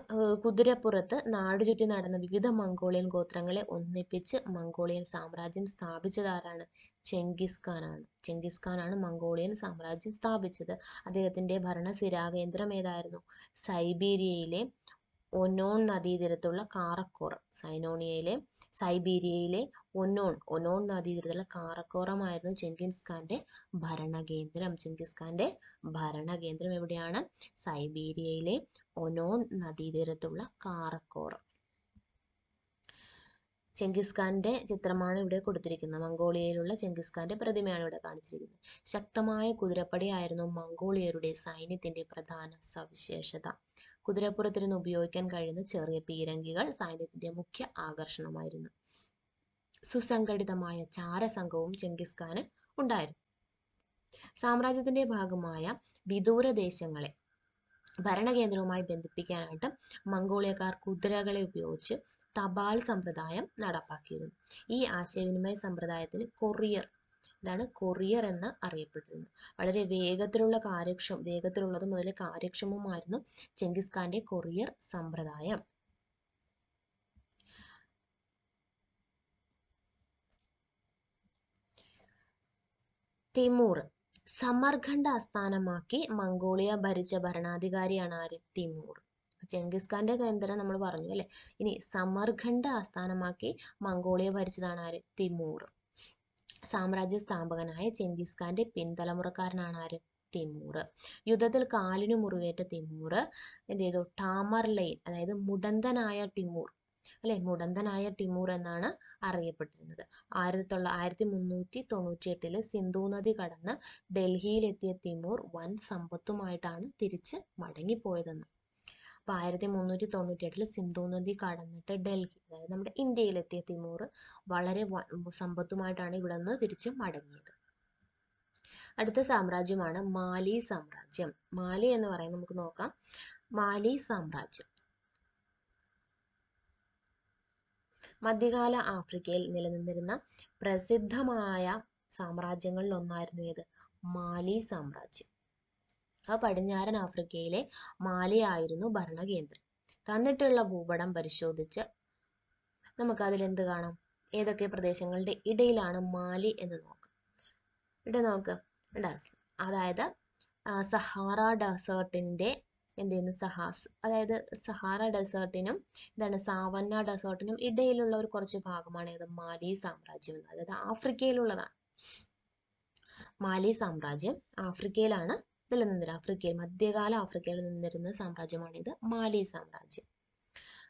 S1: കുതിരപ്പുറത്ത് നാടു ചുറ്റി നടന്ന വിവിധ മംഗോളിയൻ ഗോത്രങ്ങളെ ഒന്നിപ്പിച്ച് മംഗോളിയൻ സാമ്രാജ്യം സ്ഥാപിച്ചതാരാണ് ചെങ്കിസ് ഖാനാണ് ചെങ്കിസ് ഖാൻ ആണ് മംഗോളിയൻ സാമ്രാജ്യം സ്ഥാപിച്ചത് അദ്ദേഹത്തിന്റെ ഭരണ സ്ഥിരാകേന്ദ്രം ഏതായിരുന്നു സൈബീരിയയിലെ ഒനോൺ നദീതീരത്തുള്ള കാറക്കോറ സൈനോണിയയിലെ സൈബീരിയയിലെ ഒനോൺ ഒനോൺ നദീതീരത്തുള്ള കാറക്കോറമായിരുന്നു ചെങ്കിസ് ഖാന്റെ ഭരണകേന്ദ്രം ചെങ്കിസ് ഖാന്റെ ഭരണകേന്ദ്രം എവിടെയാണ് സൈബീരിയയിലെ ഒനോൺ നദീതീരത്തുള്ള കാറക്കോറം ചെങ്കിസ് ഖാന്റെ ചിത്രമാണ് ഇവിടെ കൊടുത്തിരിക്കുന്നത് മംഗോളിയയിലുള്ള ചെങ്കിസ് ഖാന്റെ പ്രതിമയാണ് ഇവിടെ കാണിച്ചിരിക്കുന്നത് ശക്തമായ കുതിരപ്പടയായിരുന്നു മംഗോളിയരുടെ സൈന്യത്തിന്റെ പ്രധാന സവിശേഷത കുതിരപ്പുറത്തിരുന്ന് ഉപയോഗിക്കാൻ കഴിയുന്ന ചെറിയ പീരങ്കികൾ സൈന്യത്തിന്റെ മുഖ്യ ആകർഷണമായിരുന്നു സുസംഘടിതമായ ചാരസംഘവും ചെങ്കിസ് ഖാന് ഉണ്ടായിരുന്നു സാമ്രാജ്യത്തിന്റെ ഭാഗമായ വിദൂര ദേശങ്ങളെ ഭരണകേന്ദ്രവുമായി ബന്ധിപ്പിക്കാനായിട്ട് മംഗോളിയക്കാർ കുതിരകളെ ഉപയോഗിച്ച് തപാൽ സമ്പ്രദായം നടപ്പാക്കിയിരുന്നു ഈ ആശയവിനിമയ സമ്പ്രദായത്തിന് കൊറിയർ ഇതാണ് കൊറിയർ എന്ന് അറിയപ്പെട്ടിരുന്നത് വളരെ വേഗത്തിലുള്ള കാര്യക്ഷം വേഗത്തിലുള്ളത് മുതൽ കാര്യക്ഷമമായിരുന്നു ചെങ്കിസ് ഖാന്റെ കൊറിയർ സമ്പ്രദായം തിമൂർ സമർഖണ്ഡ് ആസ്ഥാനമാക്കി മംഗോളിയ ഭരിച്ച ഭരണാധികാരിയാണ് ആര് തിമൂർ ജംഗിസ് ഖാന്റെ കേന്ദ്രം നമ്മൾ പറഞ്ഞു അല്ലേ ഇനി സമർഖണ്ഡ് ആസ്ഥാനമാക്കി മംഗോളിയ ഭരിച്ചതാണ് ആര് തിമൂർ സാമ്രാജ്യ സ്ഥാപകനായ ചെങ്കിസ് ഖാന്റെ പിൻതലമുറക്കാരനാണ് ആര് തിമൂർ യുദ്ധത്തിൽ കാലിന് മുറിവേറ്റ തിമൂർ എന്ത് ചെയ്തു ടാമർലൈൻ അതായത് മുടന്തനായ തിമൂർ അല്ലെ മുടന്തനായ തിമൂർ എന്നാണ് അറിയപ്പെട്ടിരുന്നത് ആയിരത്തി തൊള്ള ആയിരത്തി മുന്നൂറ്റി തൊണ്ണൂറ്റി എട്ടില് സിന്ധു നദി കടന്ന് ഡൽഹിയിലെത്തിയ തിമൂർ വൻ സമ്പത്തുമായിട്ടാണ് തിരിച്ച് മടങ്ങിപ്പോയതെന്ന് അപ്പൊ ആയിരത്തി മുന്നൂറ്റി തൊണ്ണൂറ്റി സിന്ധു നദി കടന്നിട്ട് ഡൽഹി അതായത് നമ്മുടെ ഇന്ത്യയിലെത്തിയ തിമൂർ വളരെ സമ്പത്തുമായിട്ടാണ് ഇവിടെ നിന്ന് തിരിച്ച് മടങ്ങിയത് അടുത്ത സാമ്രാജ്യമാണ് മാലി സാമ്രാജ്യം മാലി എന്ന് പറയുന്നത് നമുക്ക് നോക്കാം മാലി സാമ്രാജ്യം മധ്യകാല ആഫ്രിക്കയിൽ നിലനിന്നിരുന്ന പ്രസിദ്ധമായ സാമ്രാജ്യങ്ങളിൽ ഒന്നായിരുന്നു ഇത് മാലി സാമ്രാജ്യം ആ പടിഞ്ഞാറൻ ആഫ്രിക്കയിലെ മാലിയായിരുന്നു ഭരണകേന്ദ്രം തന്നിട്ടുള്ള ഭൂപടം പരിശോധിച്ച് നമുക്ക് അതിൽ എന്ത് കാണാം ഏതൊക്കെ പ്രദേശങ്ങളുടെ ഇടയിലാണ് മാലി എന്ന് നോക്കാം ഇവിടെ നോക്ക് ഡാസ് അതായത് സഹാറ ഡെസേർട്ടിൻ്റെ എന്ത് ചെയ്യുന്നു സഹാസ് അതായത് സഹാറ ഡെസേർട്ടിനും എന്താണ് സാവന്ന ഡെസേർട്ടിനും ഇടയിലുള്ള ഒരു കുറച്ച് ഭാഗമാണ് ഏത് മാലി സാമ്രാജ്യം അതായത് ആഫ്രിക്കയിലുള്ളതാണ് മാലി സാമ്രാജ്യം ആഫ്രിക്കയിലാണ് നിലനിന്നിരുന്നത് ആഫ്രിക്കയിൽ മധ്യകാല ആഫ്രിക്കയിൽ നിന്നിരുന്ന സാമ്രാജ്യമാണ് ഇത് മാലി സാമ്രാജ്യം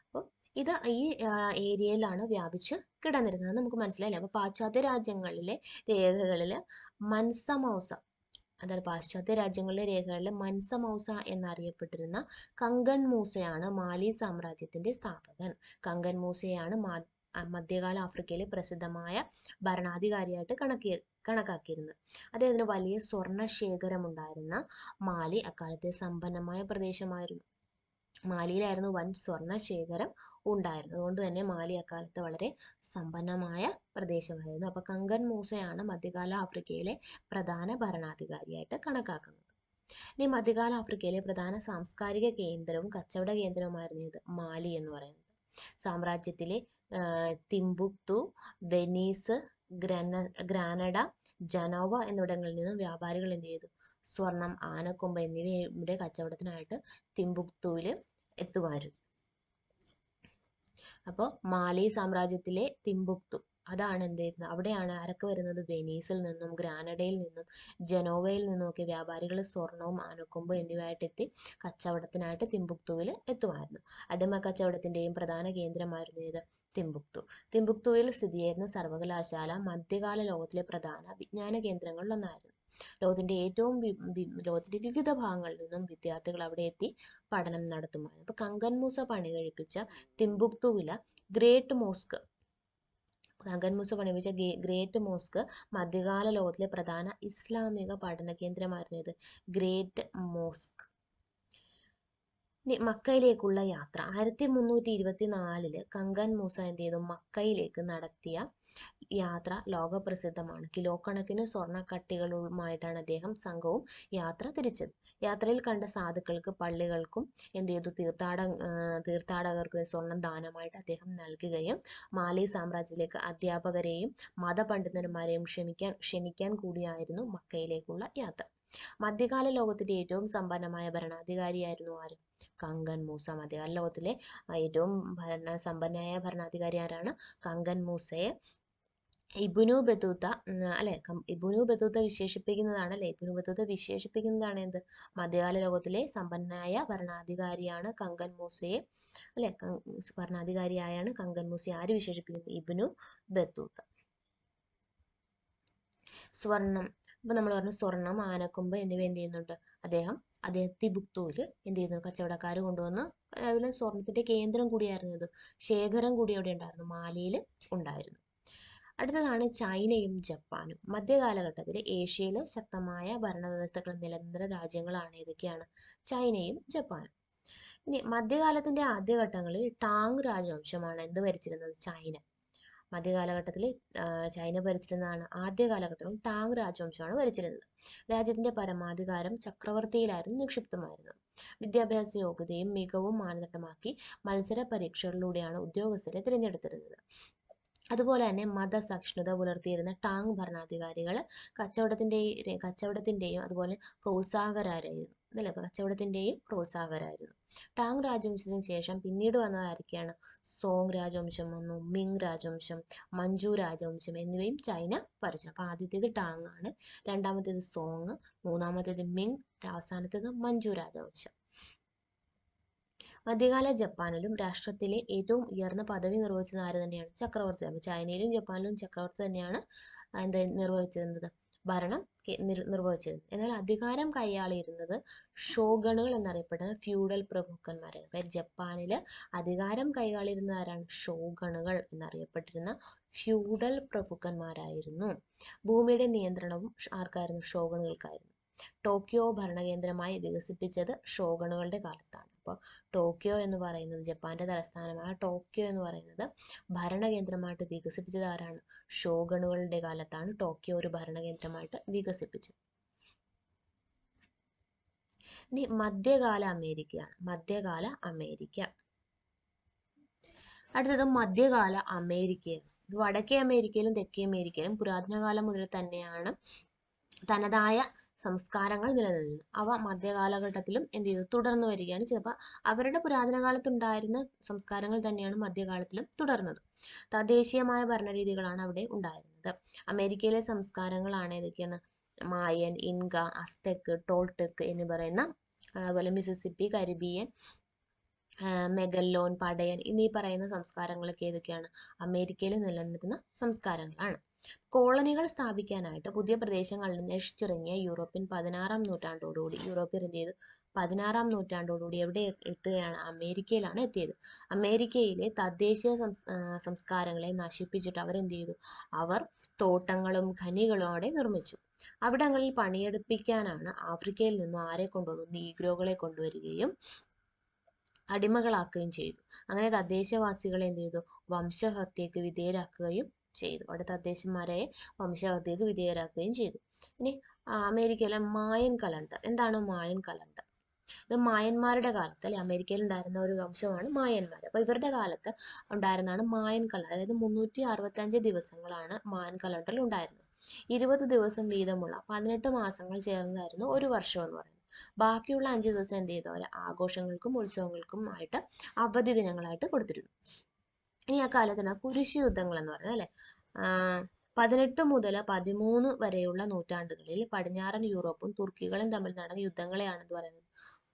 S1: അപ്പോൾ ഇത് ഈ ഏരിയയിലാണ് വ്യാപിച്ച് കിടന്നിരുന്നത് നമുക്ക് മനസ്സിലായില്ലേ അപ്പോൾ പാശ്ചാത്യ രാജ്യങ്ങളിലെ രേഖകളിൽ മൻസമൗസ അതായത് പാശ്ചാത്യ രാജ്യങ്ങളിലെ രേഖകളിൽ മൻസമൗസ എന്നറിയപ്പെട്ടിരുന്ന കങ്കൺ മൂസയാണ് മാലി സാമ്രാജ്യത്തിന്റെ സ്ഥാപകൻ കങ്കൺ മൂസയാണ് മധ്യകാല ആഫ്രിക്കയിലെ പ്രസിദ്ധമായ ഭരണാധികാരിയായിട്ട് കണക്കി കണക്കാക്കിയിരുന്നത് അദ്ദേഹത്തിന് വലിയ സ്വർണ്ണ ശേഖരമുണ്ടായിരുന്ന മാലി അക്കാലത്തെ സമ്പന്നമായ പ്രദേശമായിരുന്നു മാലിയിലായിരുന്നു വൻ സ്വർണ്ണ ശേഖരം ഉണ്ടായിരുന്നു അതുകൊണ്ട് തന്നെ മാലി അക്കാലത്ത് വളരെ സമ്പന്നമായ പ്രദേശമായിരുന്നു അപ്പൊ കങ്കൻ മൂസയാണ് മധ്യകാല ആഫ്രിക്കയിലെ പ്രധാന ഭരണാധികാരിയായിട്ട് കണക്കാക്കുന്നത് ഇനി മധ്യകാല ആഫ്രിക്കയിലെ പ്രധാന സാംസ്കാരിക കേന്ദ്രവും കച്ചവട കേന്ദ്രവുമായിരുന്നു ഇത് മാലി എന്ന് പറയുന്നത് സാമ്രാജ്യത്തിലെ തിംബുക്തു വെനീസ് ഗ്രാന ഗ്രാനഡ ജനോവ എന്നിവിടങ്ങളിൽ നിന്നും വ്യാപാരികൾ എന്ത് ചെയ്തു സ്വർണം ആനക്കൊമ്പ് എന്നിവയുടെ കച്ചവടത്തിനായിട്ട് തിംബുക്തുവിൽ എത്തുമായിരുന്നു അപ്പോൾ മാലി സാമ്രാജ്യത്തിലെ തിംബുക്തു അതാണ് എന്ത് ചെയ്യുന്നത് അവിടെയാണ് ആരൊക്കെ വരുന്നത് വെനീസിൽ നിന്നും ഗ്രാനഡയിൽ നിന്നും ജനോവയിൽ നിന്നും ഒക്കെ വ്യാപാരികൾ സ്വർണവും ആനക്കൊമ്പ് എത്തി കച്ചവടത്തിനായിട്ട് തിമ്പുക്തുവിൽ എത്തുമായിരുന്നു അടിമ കച്ചവടത്തിന്റെയും പ്രധാന കേന്ദ്രമായിരുന്നു ഇത് തിമ്പുക്തു തിമ്പുക്തുവിൽ സ്ഥിതി ചെയ്യുന്ന സർവകലാശാല മധ്യകാല ലോകത്തിലെ പ്രധാന വിജ്ഞാന കേന്ദ്രങ്ങളിൽ ഒന്നായിരുന്നു ലോകത്തിന്റെ ഏറ്റവും ലോകത്തിന്റെ വിവിധ ഭാഗങ്ങളിൽ നിന്നും വിദ്യാർത്ഥികൾ അവിടെ എത്തി പഠനം നടത്തുമായിരുന്നു അപ്പൊ കങ്കൻ മൂസ പണി കഴിപ്പിച്ച തിമ്പുക്തുവില ഗ്രേറ്റ് മോസ്ക് അഗൻ മൂസ പണിയിപ്പിച്ച ഗ്രേറ്റ് മോസ്ക് മധ്യകാല ലോകത്തിലെ പ്രധാന ഇസ്ലാമിക പഠന കേന്ദ്രമായിരുന്നു ഇത് ഗ്രേറ്റ് മോസ്ക് മക്കയിലേക്കുള്ള യാത്ര ആയിരത്തി മുന്നൂറ്റി ഇരുപത്തി നാലില് കങ്കാൻ മൂസ എന്ത് ചെയ്തു മക്കയിലേക്ക് നടത്തിയ യാത്ര ലോകപ്രസിദ്ധമാണ് കിലോ കണക്കിന് സ്വർണ്ണക്കട്ടികളുമായിട്ടാണ് അദ്ദേഹം സംഘവും യാത്ര തിരിച്ചത് യാത്രയിൽ കണ്ട സാധുക്കൾക്ക് പള്ളികൾക്കും എന്ത് ചെയ്തു തീർത്ഥാട തീർത്ഥാടകർക്കും സ്വർണം ദാനമായിട്ട് അദ്ദേഹം നൽകുകയും മാലി സാമ്രാജ്യത്തിലേക്ക് അധ്യാപകരെയും മതപണ്ഡിതന്മാരെയും ക്ഷണിക്കാൻ ക്ഷണിക്കാൻ കൂടിയായിരുന്നു മക്കയിലേക്കുള്ള യാത്ര മധ്യകാല ലോകത്തിന്റെ ഏറ്റവും സമ്പന്നമായ ഭരണാധികാരിയായിരുന്നു ആര് കങ്കൻ മൂസ മധ്യകാല ലോകത്തിലെ ഏറ്റവും ഭരണ സമ്പന്നയായ ഭരണാധികാരി ആരാണ് കങ്കൻ മൂസയെ ഇബുനു ബത്തൂത്ത അല്ലെ ഇബുനു ബത്തൂത്ത വിശേഷിപ്പിക്കുന്നതാണ് അല്ലെ ഇബുനു ബത്തൂത്ത വിശേഷിപ്പിക്കുന്നതാണ് എന്ത് മധ്യകാല ലോകത്തിലെ സമ്പന്നനായ ഭരണാധികാരിയാണ് കങ്കൻ മൂസയെ അല്ലെ ഭരണാധികാരിയായാണ് കങ്കൻ മൂസയെ ആര് വിശേഷിപ്പിക്കുന്നത് ഇബുനു ബത്തൂത്ത സ്വർണം അപ്പോൾ നമ്മൾ പറഞ്ഞു സ്വർണം ആനക്കൊമ്പ് എന്നിവ എന്ത് ചെയ്യുന്നുണ്ട് അദ്ദേഹം അദ്ദേഹത്തെ ബുക്തൂൽ എന്ത് ചെയ്യുന്നു കച്ചവടക്കാർ കൊണ്ടുവന്ന് അതുപോലെ സ്വർണത്തിന്റെ കേന്ദ്രം കൂടിയായിരുന്നു അത് ശേഖരം കൂടി അവിടെ ഉണ്ടായിരുന്നു മാലിയിൽ ഉണ്ടായിരുന്നു അടുത്തതാണ് ചൈനയും ജപ്പാനും മധ്യകാലഘട്ടത്തിൽ ഏഷ്യയിൽ ശക്തമായ ഭരണവ്യവസ്ഥകൾ നിലനിന്ന രാജ്യങ്ങളാണ് ഏതൊക്കെയാണ് ചൈനയും ജപ്പാനും ഇനി മധ്യകാലത്തിന്റെ ആദ്യഘട്ടങ്ങളിൽ ടാങ് രാജവംശമാണ് എന്ത് ഭരിച്ചിരുന്നത് ചൈന മധ്യകാലഘട്ടത്തിൽ ചൈന ഭരിച്ചിരുന്നതാണ് ആദ്യ കാലഘട്ടവും ടാങ് രാജവംശമാണ് ഭരിച്ചിരുന്നത് രാജ്യത്തിന്റെ പരമാധികാരം ചക്രവർത്തിയിലായിരുന്നു നിക്ഷിപ്തമായിരുന്നത് വിദ്യാഭ്യാസ യോഗ്യതയും മികവും മാനദണ്ഡമാക്കി മത്സര പരീക്ഷകളിലൂടെയാണ് ഉദ്യോഗസ്ഥരെ തിരഞ്ഞെടുത്തിരുന്നത് അതുപോലെ തന്നെ മതസഹിഷ്ണുത പുലർത്തിയിരുന്ന ടാങ് ഭരണാധികാരികൾ കച്ചവടത്തിന്റെ കച്ചവടത്തിന്റെയും അതുപോലെ പ്രോത്സാഹകരായിരുന്നു അല്ലേ കച്ചവടത്തിന്റെയും പ്രോത്സാഹകരായിരുന്നു ടാങ് രാജവംശത്തിന് ശേഷം പിന്നീട് വന്നത് സോങ് രാജവംശം വന്നു മിങ് രാജവംശം മഞ്ജു രാജവംശം എന്നിവയും ചൈന ഭരിച്ചു അപ്പൊ ആദ്യത്തേത് ടാങ് ആണ് രണ്ടാമത്തേത് സോങ് മൂന്നാമത്തേത് മിങ് അവസാനത്തേത് മഞ്ജു രാജവംശം മധ്യകാല ജപ്പാനിലും രാഷ്ട്രത്തിലെ ഏറ്റവും ഉയർന്ന പദവി നിർവഹിച്ചത് ആര് തന്നെയാണ് ചക്രവർത്തി അപ്പോൾ ചൈനയിലും ജപ്പാനിലും ചക്രവർത്തി തന്നെയാണ് എന്താ നിർവഹിച്ചിരുന്നത് ഭരണം നിർവഹിച്ചിരുന്നു എന്നാൽ അധികാരം കൈയാളിയിരുന്നത് ഷോഗണുകൾ എന്നറിയപ്പെടുന്ന ഫ്യൂഡൽ പ്രഭുക്കന്മാരാണ് അതായത് ജപ്പാനിൽ അധികാരം കൈയാളിയിരുന്ന ആരാണ് ഷോഗണുകൾ എന്നറിയപ്പെട്ടിരുന്ന ഫ്യൂഡൽ പ്രഭുക്കന്മാരായിരുന്നു ഭൂമിയുടെ നിയന്ത്രണവും ആർക്കായിരുന്നു ഷോഗണുകൾക്കായിരുന്നു ടോക്കിയോ ഭരണകേന്ദ്രമായി വികസിപ്പിച്ചത് ഷോഗണുകളുടെ കാലത്താണ് അപ്പോൾ ടോക്കിയോ എന്ന് പറയുന്നത് ജപ്പാന്റെ തലസ്ഥാനമായ ടോക്കിയോ എന്ന് പറയുന്നത് ഭരണകേന്ദ്രമായിട്ട് വികസിപ്പിച്ചത് ആരാണ് ഷോഗണുകളുടെ കാലത്താണ് ടോക്കിയോ ഒരു ഭരണകേന്ദ്രമായിട്ട് വികസിപ്പിച്ചത് ഇനി മധ്യകാല അമേരിക്കയാണ് മധ്യകാല അമേരിക്ക അടുത്തത് മധ്യകാല അമേരിക്കയാണ് വടക്കേ അമേരിക്കയിലും തെക്കേ അമേരിക്കയിലും പുരാതന കാലം മുതൽ തന്നെയാണ് തനതായ സംസ്കാരങ്ങൾ നിലനിന്നിരുന്നു അവ മധ്യകാലഘട്ടത്തിലും എന്ത് ചെയ്തു തുടർന്നു വരികയാണ് ചെയ്തത് അവരുടെ പുരാതന കാലത്തുണ്ടായിരുന്ന സംസ്കാരങ്ങൾ തന്നെയാണ് മധ്യകാലത്തിലും തുടർന്നത് തദ്ദേശീയമായ ഭരണരീതികളാണ് അവിടെ ഉണ്ടായിരുന്നത് അമേരിക്കയിലെ സംസ്കാരങ്ങളാണ് ഏതൊക്കെയാണ് മായൻ ഇൻക അസ്തെക്ക് ടോൾടെക്ക് എന്ന് പറയുന്ന അതുപോലെ മിസിസിപ്പി കരിബിയൻ മെഗല്ലോൺ പടയൻ എന്നീ പറയുന്ന സംസ്കാരങ്ങളൊക്കെ ഏതൊക്കെയാണ് അമേരിക്കയിൽ നിലനിൽക്കുന്ന സംസ്കാരങ്ങളാണ് കോളനികൾ സ്ഥാപിക്കാനായിട്ട് പുതിയ പ്രദേശങ്ങളിൽ അന്വേഷിച്ചിറങ്ങിയ യൂറോപ്യൻ പതിനാറാം നൂറ്റാണ്ടോടുകൂടി യൂറോപ്യൻ എന്ത് ചെയ്തു പതിനാറാം നൂറ്റാണ്ടോടുകൂടി എവിടെ എത്തുകയാണ് അമേരിക്കയിലാണ് എത്തിയത് അമേരിക്കയിലെ തദ്ദേശീയ സംസ്കാരങ്ങളെ നശിപ്പിച്ചിട്ട് അവരെന്ത് ചെയ്തു അവർ തോട്ടങ്ങളും ഖനികളും അവിടെ നിർമ്മിച്ചു അവിടങ്ങളിൽ പണിയെടുപ്പിക്കാനാണ് ആഫ്രിക്കയിൽ നിന്നും ആരെ കൊണ്ടുവന്നു നീഗ്രോകളെ കൊണ്ടുവരികയും അടിമകളാക്കുകയും ചെയ്തു അങ്ങനെ തദ്ദേശവാസികളെ എന്ത് ചെയ്തു വംശഹത്യക്ക് വിധേയരാക്കുകയും ചെയ്തു അവിടെ തദ്ദേശന്മാരെ വംശഹത്യക്ക് വിധേയരാക്കുകയും ചെയ്തു ഇനി അമേരിക്കയിലെ മായൻ കലണ്ടർ എന്താണ് മായൻ കലണ്ടർ ഇത് മായന്മാരുടെ കാലത്ത് അല്ലെ അമേരിക്കയിൽ ഉണ്ടായിരുന്ന ഒരു വംശമാണ് മായന്മാർ അപ്പോൾ ഇവരുടെ കാലത്ത് ഉണ്ടായിരുന്നതാണ് മായൻ കലണ്ടർ അതായത് മുന്നൂറ്റി അഞ്ച് ദിവസങ്ങളാണ് മായൻ കലണ്ടറിൽ ഉണ്ടായിരുന്നത് ഇരുപത് ദിവസം വീതമുള്ള പതിനെട്ട് മാസങ്ങൾ ചേർന്നായിരുന്നു ഒരു വർഷം എന്ന് പറയുന്നത് ബാക്കിയുള്ള അഞ്ച് ദിവസം എന്ത് ചെയ്തു അവർ ആഘോഷങ്ങൾക്കും ഉത്സവങ്ങൾക്കും ആയിട്ട് അവധി ദിനങ്ങളായിട്ട് കൊടുത്തിരുന്നു ഈ ആ കാലത്താണ് കുരിശ് യുദ്ധങ്ങൾ എന്ന് പറയുന്നത് അല്ലേ പതിനെട്ട് മുതൽ പതിമൂന്ന് വരെയുള്ള നൂറ്റാണ്ടുകളിൽ പടിഞ്ഞാറൻ യൂറോപ്പും തുർക്കികളും തമ്മിൽ നടന്ന യുദ്ധങ്ങളെയാണ് എന്ന് പറയുന്നത്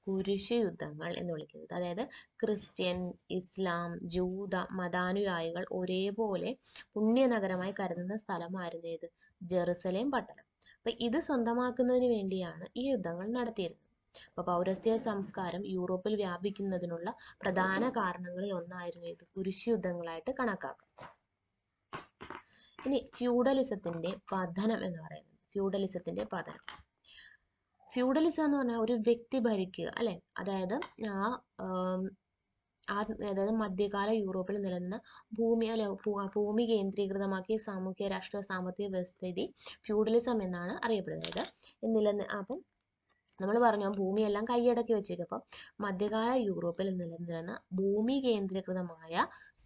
S1: കുരിശ് യുദ്ധങ്ങൾ എന്ന് വിളിക്കുന്നത് അതായത് ക്രിസ്ത്യൻ ഇസ്ലാം ജൂത മതാനുയായികൾ ഒരേപോലെ പുണ്യനഗരമായി കരുതുന്ന സ്ഥലമായിരുന്നു ഏത് ജെറുസലേം പട്ടണം അപ്പൊ ഇത് സ്വന്തമാക്കുന്നതിന് വേണ്ടിയാണ് ഈ യുദ്ധങ്ങൾ നടത്തിയിരുന്നത് അപ്പൊ പൗരസ്ത്യ സംസ്കാരം യൂറോപ്പിൽ വ്യാപിക്കുന്നതിനുള്ള പ്രധാന കാരണങ്ങളിൽ ഒന്നായിരുന്നു ഇത് യുദ്ധങ്ങളായിട്ട് കണക്കാക്കാം ഇനി ഫ്യൂഡലിസത്തിന്റെ പതനം എന്ന് പറയുന്നത് ഫ്യൂഡലിസത്തിന്റെ പതനം ഫ്യൂഡലിസം എന്ന് പറഞ്ഞാൽ ഒരു വ്യക്തി ഭരിക്കുക അല്ലെ അതായത് ആ അതായത് മധ്യകാല യൂറോപ്പിൽ നിലനിന്ന ഭൂമി അല്ലെ ഭൂമി കേന്ദ്രീകൃതമാക്കിയ സാമൂഹ്യ രാഷ്ട്രീയ സാമ്പത്തിക വ്യവസ്ഥിതി ഫ്യൂഡലിസം എന്നാണ് അറിയപ്പെടുന്നത് നിലനി അപ്പം നമ്മൾ പറഞ്ഞു ഭൂമിയെല്ലാം കൈയടക്കി വെച്ചിരിക്കും മധ്യകാല യൂറോപ്പിൽ നിലനിന്നിരുന്ന ഭൂമി കേന്ദ്രീകൃതമായ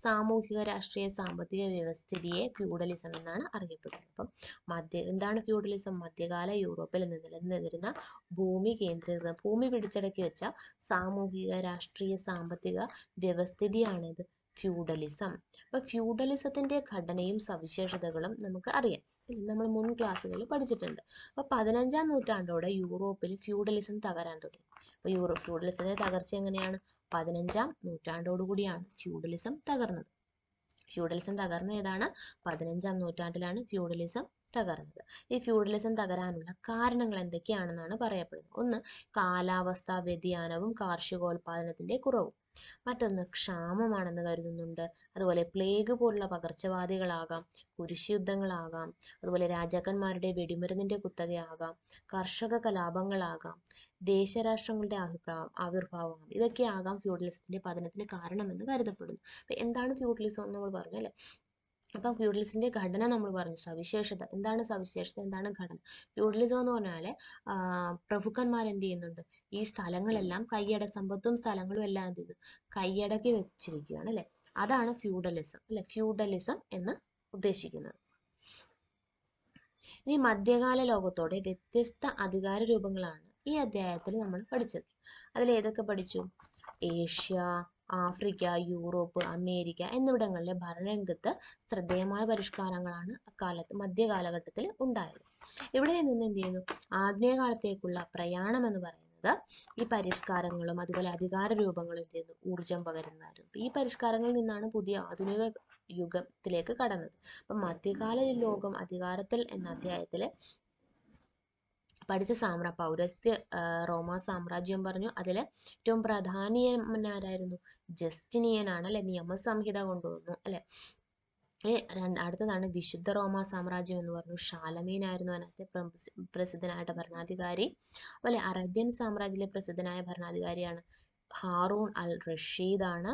S1: സാമൂഹിക രാഷ്ട്രീയ സാമ്പത്തിക വ്യവസ്ഥിതിയെ ഫ്യൂഡലിസം എന്നാണ് അറിയപ്പെടുന്നത് അപ്പം മധ്യ എന്താണ് ഫ്യൂഡലിസം മധ്യകാല യൂറോപ്പിൽ നിലനിന്നിരുന്ന ഭൂമി കേന്ദ്രീകൃത ഭൂമി പിടിച്ചടക്കി വെച്ച സാമൂഹിക രാഷ്ട്രീയ സാമ്പത്തിക വ്യവസ്ഥിതിയാണിത് ഫ്യൂഡലിസം അപ്പോൾ ഫ്യൂഡലിസത്തിൻ്റെ ഘടനയും സവിശേഷതകളും നമുക്ക് അറിയാം നമ്മൾ മുൻ ക്ലാസ്സുകളിൽ പഠിച്ചിട്ടുണ്ട് അപ്പോൾ പതിനഞ്ചാം നൂറ്റാണ്ടോടെ യൂറോപ്പിൽ ഫ്യൂഡലിസം തകരാൻ തുടങ്ങി അപ്പോൾ യൂറോ ഫ്യൂഡലിസത്തിൻ്റെ തകർച്ച എങ്ങനെയാണ് പതിനഞ്ചാം നൂറ്റാണ്ടോടുകൂടിയാണ് ഫ്യൂഡലിസം തകർന്നത് ഫ്യൂഡലിസം തകർന്ന ഏതാണ് പതിനഞ്ചാം നൂറ്റാണ്ടിലാണ് ഫ്യൂഡലിസം തകർന്നത് ഈ ഫ്യൂഡലിസം തകരാനുള്ള കാരണങ്ങൾ എന്തൊക്കെയാണെന്നാണ് പറയപ്പെടുന്നത് ഒന്ന് കാലാവസ്ഥാ വ്യതിയാനവും കാർഷികോൽപാദനത്തിന്റെ കുറവും മറ്റൊന്ന് ക്ഷാമമാണെന്ന് കരുതുന്നുണ്ട് അതുപോലെ പ്ലേഗ് പോലുള്ള പകർച്ചവ്യാധികളാകാം കുരിശുയുദ്ധങ്ങളാകാം അതുപോലെ രാജാക്കന്മാരുടെ വെടിമരുന്നിൻ്റെ കുത്തകയാകാം കർഷക കലാപങ്ങളാകാം ദേശരാഷ്ട്രങ്ങളുടെ ആവിർഭാവം ഇതൊക്കെ ഇതൊക്കെയാകാം ഫ്യൂഡലിസത്തിൻ്റെ പതനത്തിന് കാരണമെന്ന് കരുതപ്പെടുന്നു അപ്പം എന്താണ് ഫ്യൂഡലിസം എന്ന് നമ്മൾ പറഞ്ഞു അല്ലേ അപ്പൊ ഫ്യൂഡലിസത്തിൻ്റെ ഘടന നമ്മൾ പറഞ്ഞു സവിശേഷത എന്താണ് സവിശേഷത എന്താണ് ഘടന ഫ്യൂഡലിസം എന്ന് പറഞ്ഞാൽ പ്രഭുക്കന്മാർ എന്ത് ചെയ്യുന്നുണ്ട് ഈ സ്ഥലങ്ങളെല്ലാം കൈയട സമ്പത്തും സ്ഥലങ്ങളും എല്ലാം എന്ത് ചെയ്യുന്നു കൈയടക്കി വെച്ചിരിക്കുകയാണ് അല്ലെ അതാണ് ഫ്യൂഡലിസം അല്ലെ ഫ്യൂഡലിസം എന്ന് ഉദ്ദേശിക്കുന്നത് ഇനി മധ്യകാല ലോകത്തോടെ വ്യത്യസ്ത അധികാര രൂപങ്ങളാണ് ഈ അധ്യായത്തിൽ നമ്മൾ പഠിച്ചത് അതിൽ ഏതൊക്കെ പഠിച്ചു ഏഷ്യ ആഫ്രിക്ക യൂറോപ്പ് അമേരിക്ക എന്നിവിടങ്ങളിലെ ഭരണരംഗത്ത് ശ്രദ്ധേയമായ പരിഷ്കാരങ്ങളാണ് അക്കാലത്ത് മധ്യകാലഘട്ടത്തിൽ ഉണ്ടായത് ഇവിടെ നിന്ന് എന്ത് ചെയ്യുന്നു ആധുനിക കാലത്തേക്കുള്ള പ്രയാണം എന്ന് പറയുന്നത് ഈ പരിഷ്കാരങ്ങളും അതുപോലെ അധികാര രൂപങ്ങളും എന്ത് ചെയ്യുന്നു ഊർജം പകരുന്നതായിരുന്നു ഈ പരിഷ്കാരങ്ങളിൽ നിന്നാണ് പുതിയ ആധുനിക യുഗത്തിലേക്ക് കടന്നത് അപ്പം മധ്യകാല ലോകം അധികാരത്തിൽ എന്ന അധ്യായത്തില് പഠിച്ച സാമ്ര പൗരസ്ത്യ റോമ സാമ്രാജ്യം പറഞ്ഞു അതിലെ ഏറ്റവും പ്രധാനിയന്മാരായിരുന്നു ജസ്റ്റിനിയനാണ് അല്ലെ നിയമസംഹിത കൊണ്ടുവന്നു അല്ലെ അടുത്തതാണ് വിശുദ്ധ റോമ സാമ്രാജ്യം എന്ന് പറഞ്ഞു ഷാലമീൻ ആയിരുന്നു അതിനകത്തെ പ്രസിദ്ധനായിട്ട് ഭരണാധികാരി അതുപോലെ അറേബ്യൻ സാമ്രാജ്യത്തിലെ പ്രസിദ്ധനായ ഭരണാധികാരിയാണ് ഹാറൂൺ അൽ റഷീദാണ്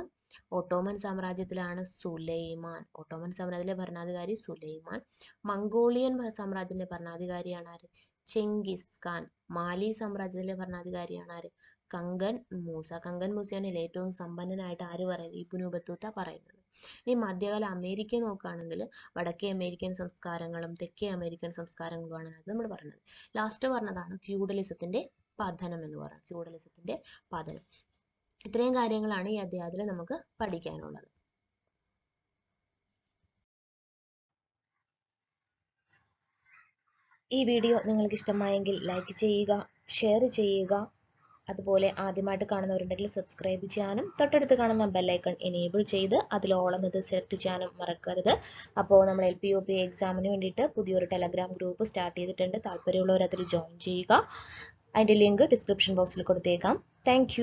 S1: ഓട്ടോമൻ സാമ്രാജ്യത്തിലാണ് സുലൈമാൻ ഓട്ടോമൻ സാമ്രാജ്യത്തിലെ ഭരണാധികാരി സുലൈമാൻ മംഗോളിയൻ സാമ്രാജ്യത്തിലെ ഭരണാധികാരിയാണ് ആര് ചെങ്കിസ് ഖാൻ മാലി സാമ്രാജ്യത്തിലെ ഭരണാധികാരിയാണ് ആര് കങ്കൻ മൂസ കങ്കൻ മൂസയാണ് ഏറ്റവും സമ്പന്നനായിട്ട് ആര് പറയുന്നത് ഈ ബത്തൂത്ത പറയുന്നത് ഇനി മധ്യകാല അമേരിക്ക നോക്കുകയാണെങ്കിൽ വടക്കേ അമേരിക്കൻ സംസ്കാരങ്ങളും തെക്കേ അമേരിക്കൻ സംസ്കാരങ്ങളുമാണ് അത് നമ്മൾ പറഞ്ഞത് ലാസ്റ്റ് പറഞ്ഞതാണ് ഫ്യൂഡലിസത്തിന്റെ പതനം എന്ന് പറയുന്നത് ഫ്യൂഡലിസത്തിന്റെ പതനം ഇത്രയും കാര്യങ്ങളാണ് ഈ അധ്യായത്തിൽ നമുക്ക് പഠിക്കാനുള്ളത് ഈ വീഡിയോ നിങ്ങൾക്ക് ഇഷ്ടമായെങ്കിൽ ലൈക്ക് ചെയ്യുക ഷെയർ ചെയ്യുക അതുപോലെ ആദ്യമായിട്ട് കാണുന്നവരുണ്ടെങ്കിൽ സബ്സ്ക്രൈബ് ചെയ്യാനും തൊട്ടടുത്ത് കാണുന്ന ബെല്ലൈക്കൺ എനേബിൾ ചെയ്ത് അതിൽ ഓളെന്നത് സെലക്ട് ചെയ്യാനും മറക്കരുത് അപ്പോൾ നമ്മൾ എൽ പി യു പി എക്സാമിന് വേണ്ടിയിട്ട് പുതിയൊരു ടെലഗ്രാം ഗ്രൂപ്പ് സ്റ്റാർട്ട് ചെയ്തിട്ടുണ്ട് താല്പര്യമുള്ളവർ അതിൽ ജോയിൻ ചെയ്യുക അതിൻ്റെ ലിങ്ക് ഡിസ്ക്രിപ്ഷൻ ബോക്സിൽ കൊടുത്തേക്കാം താങ്ക്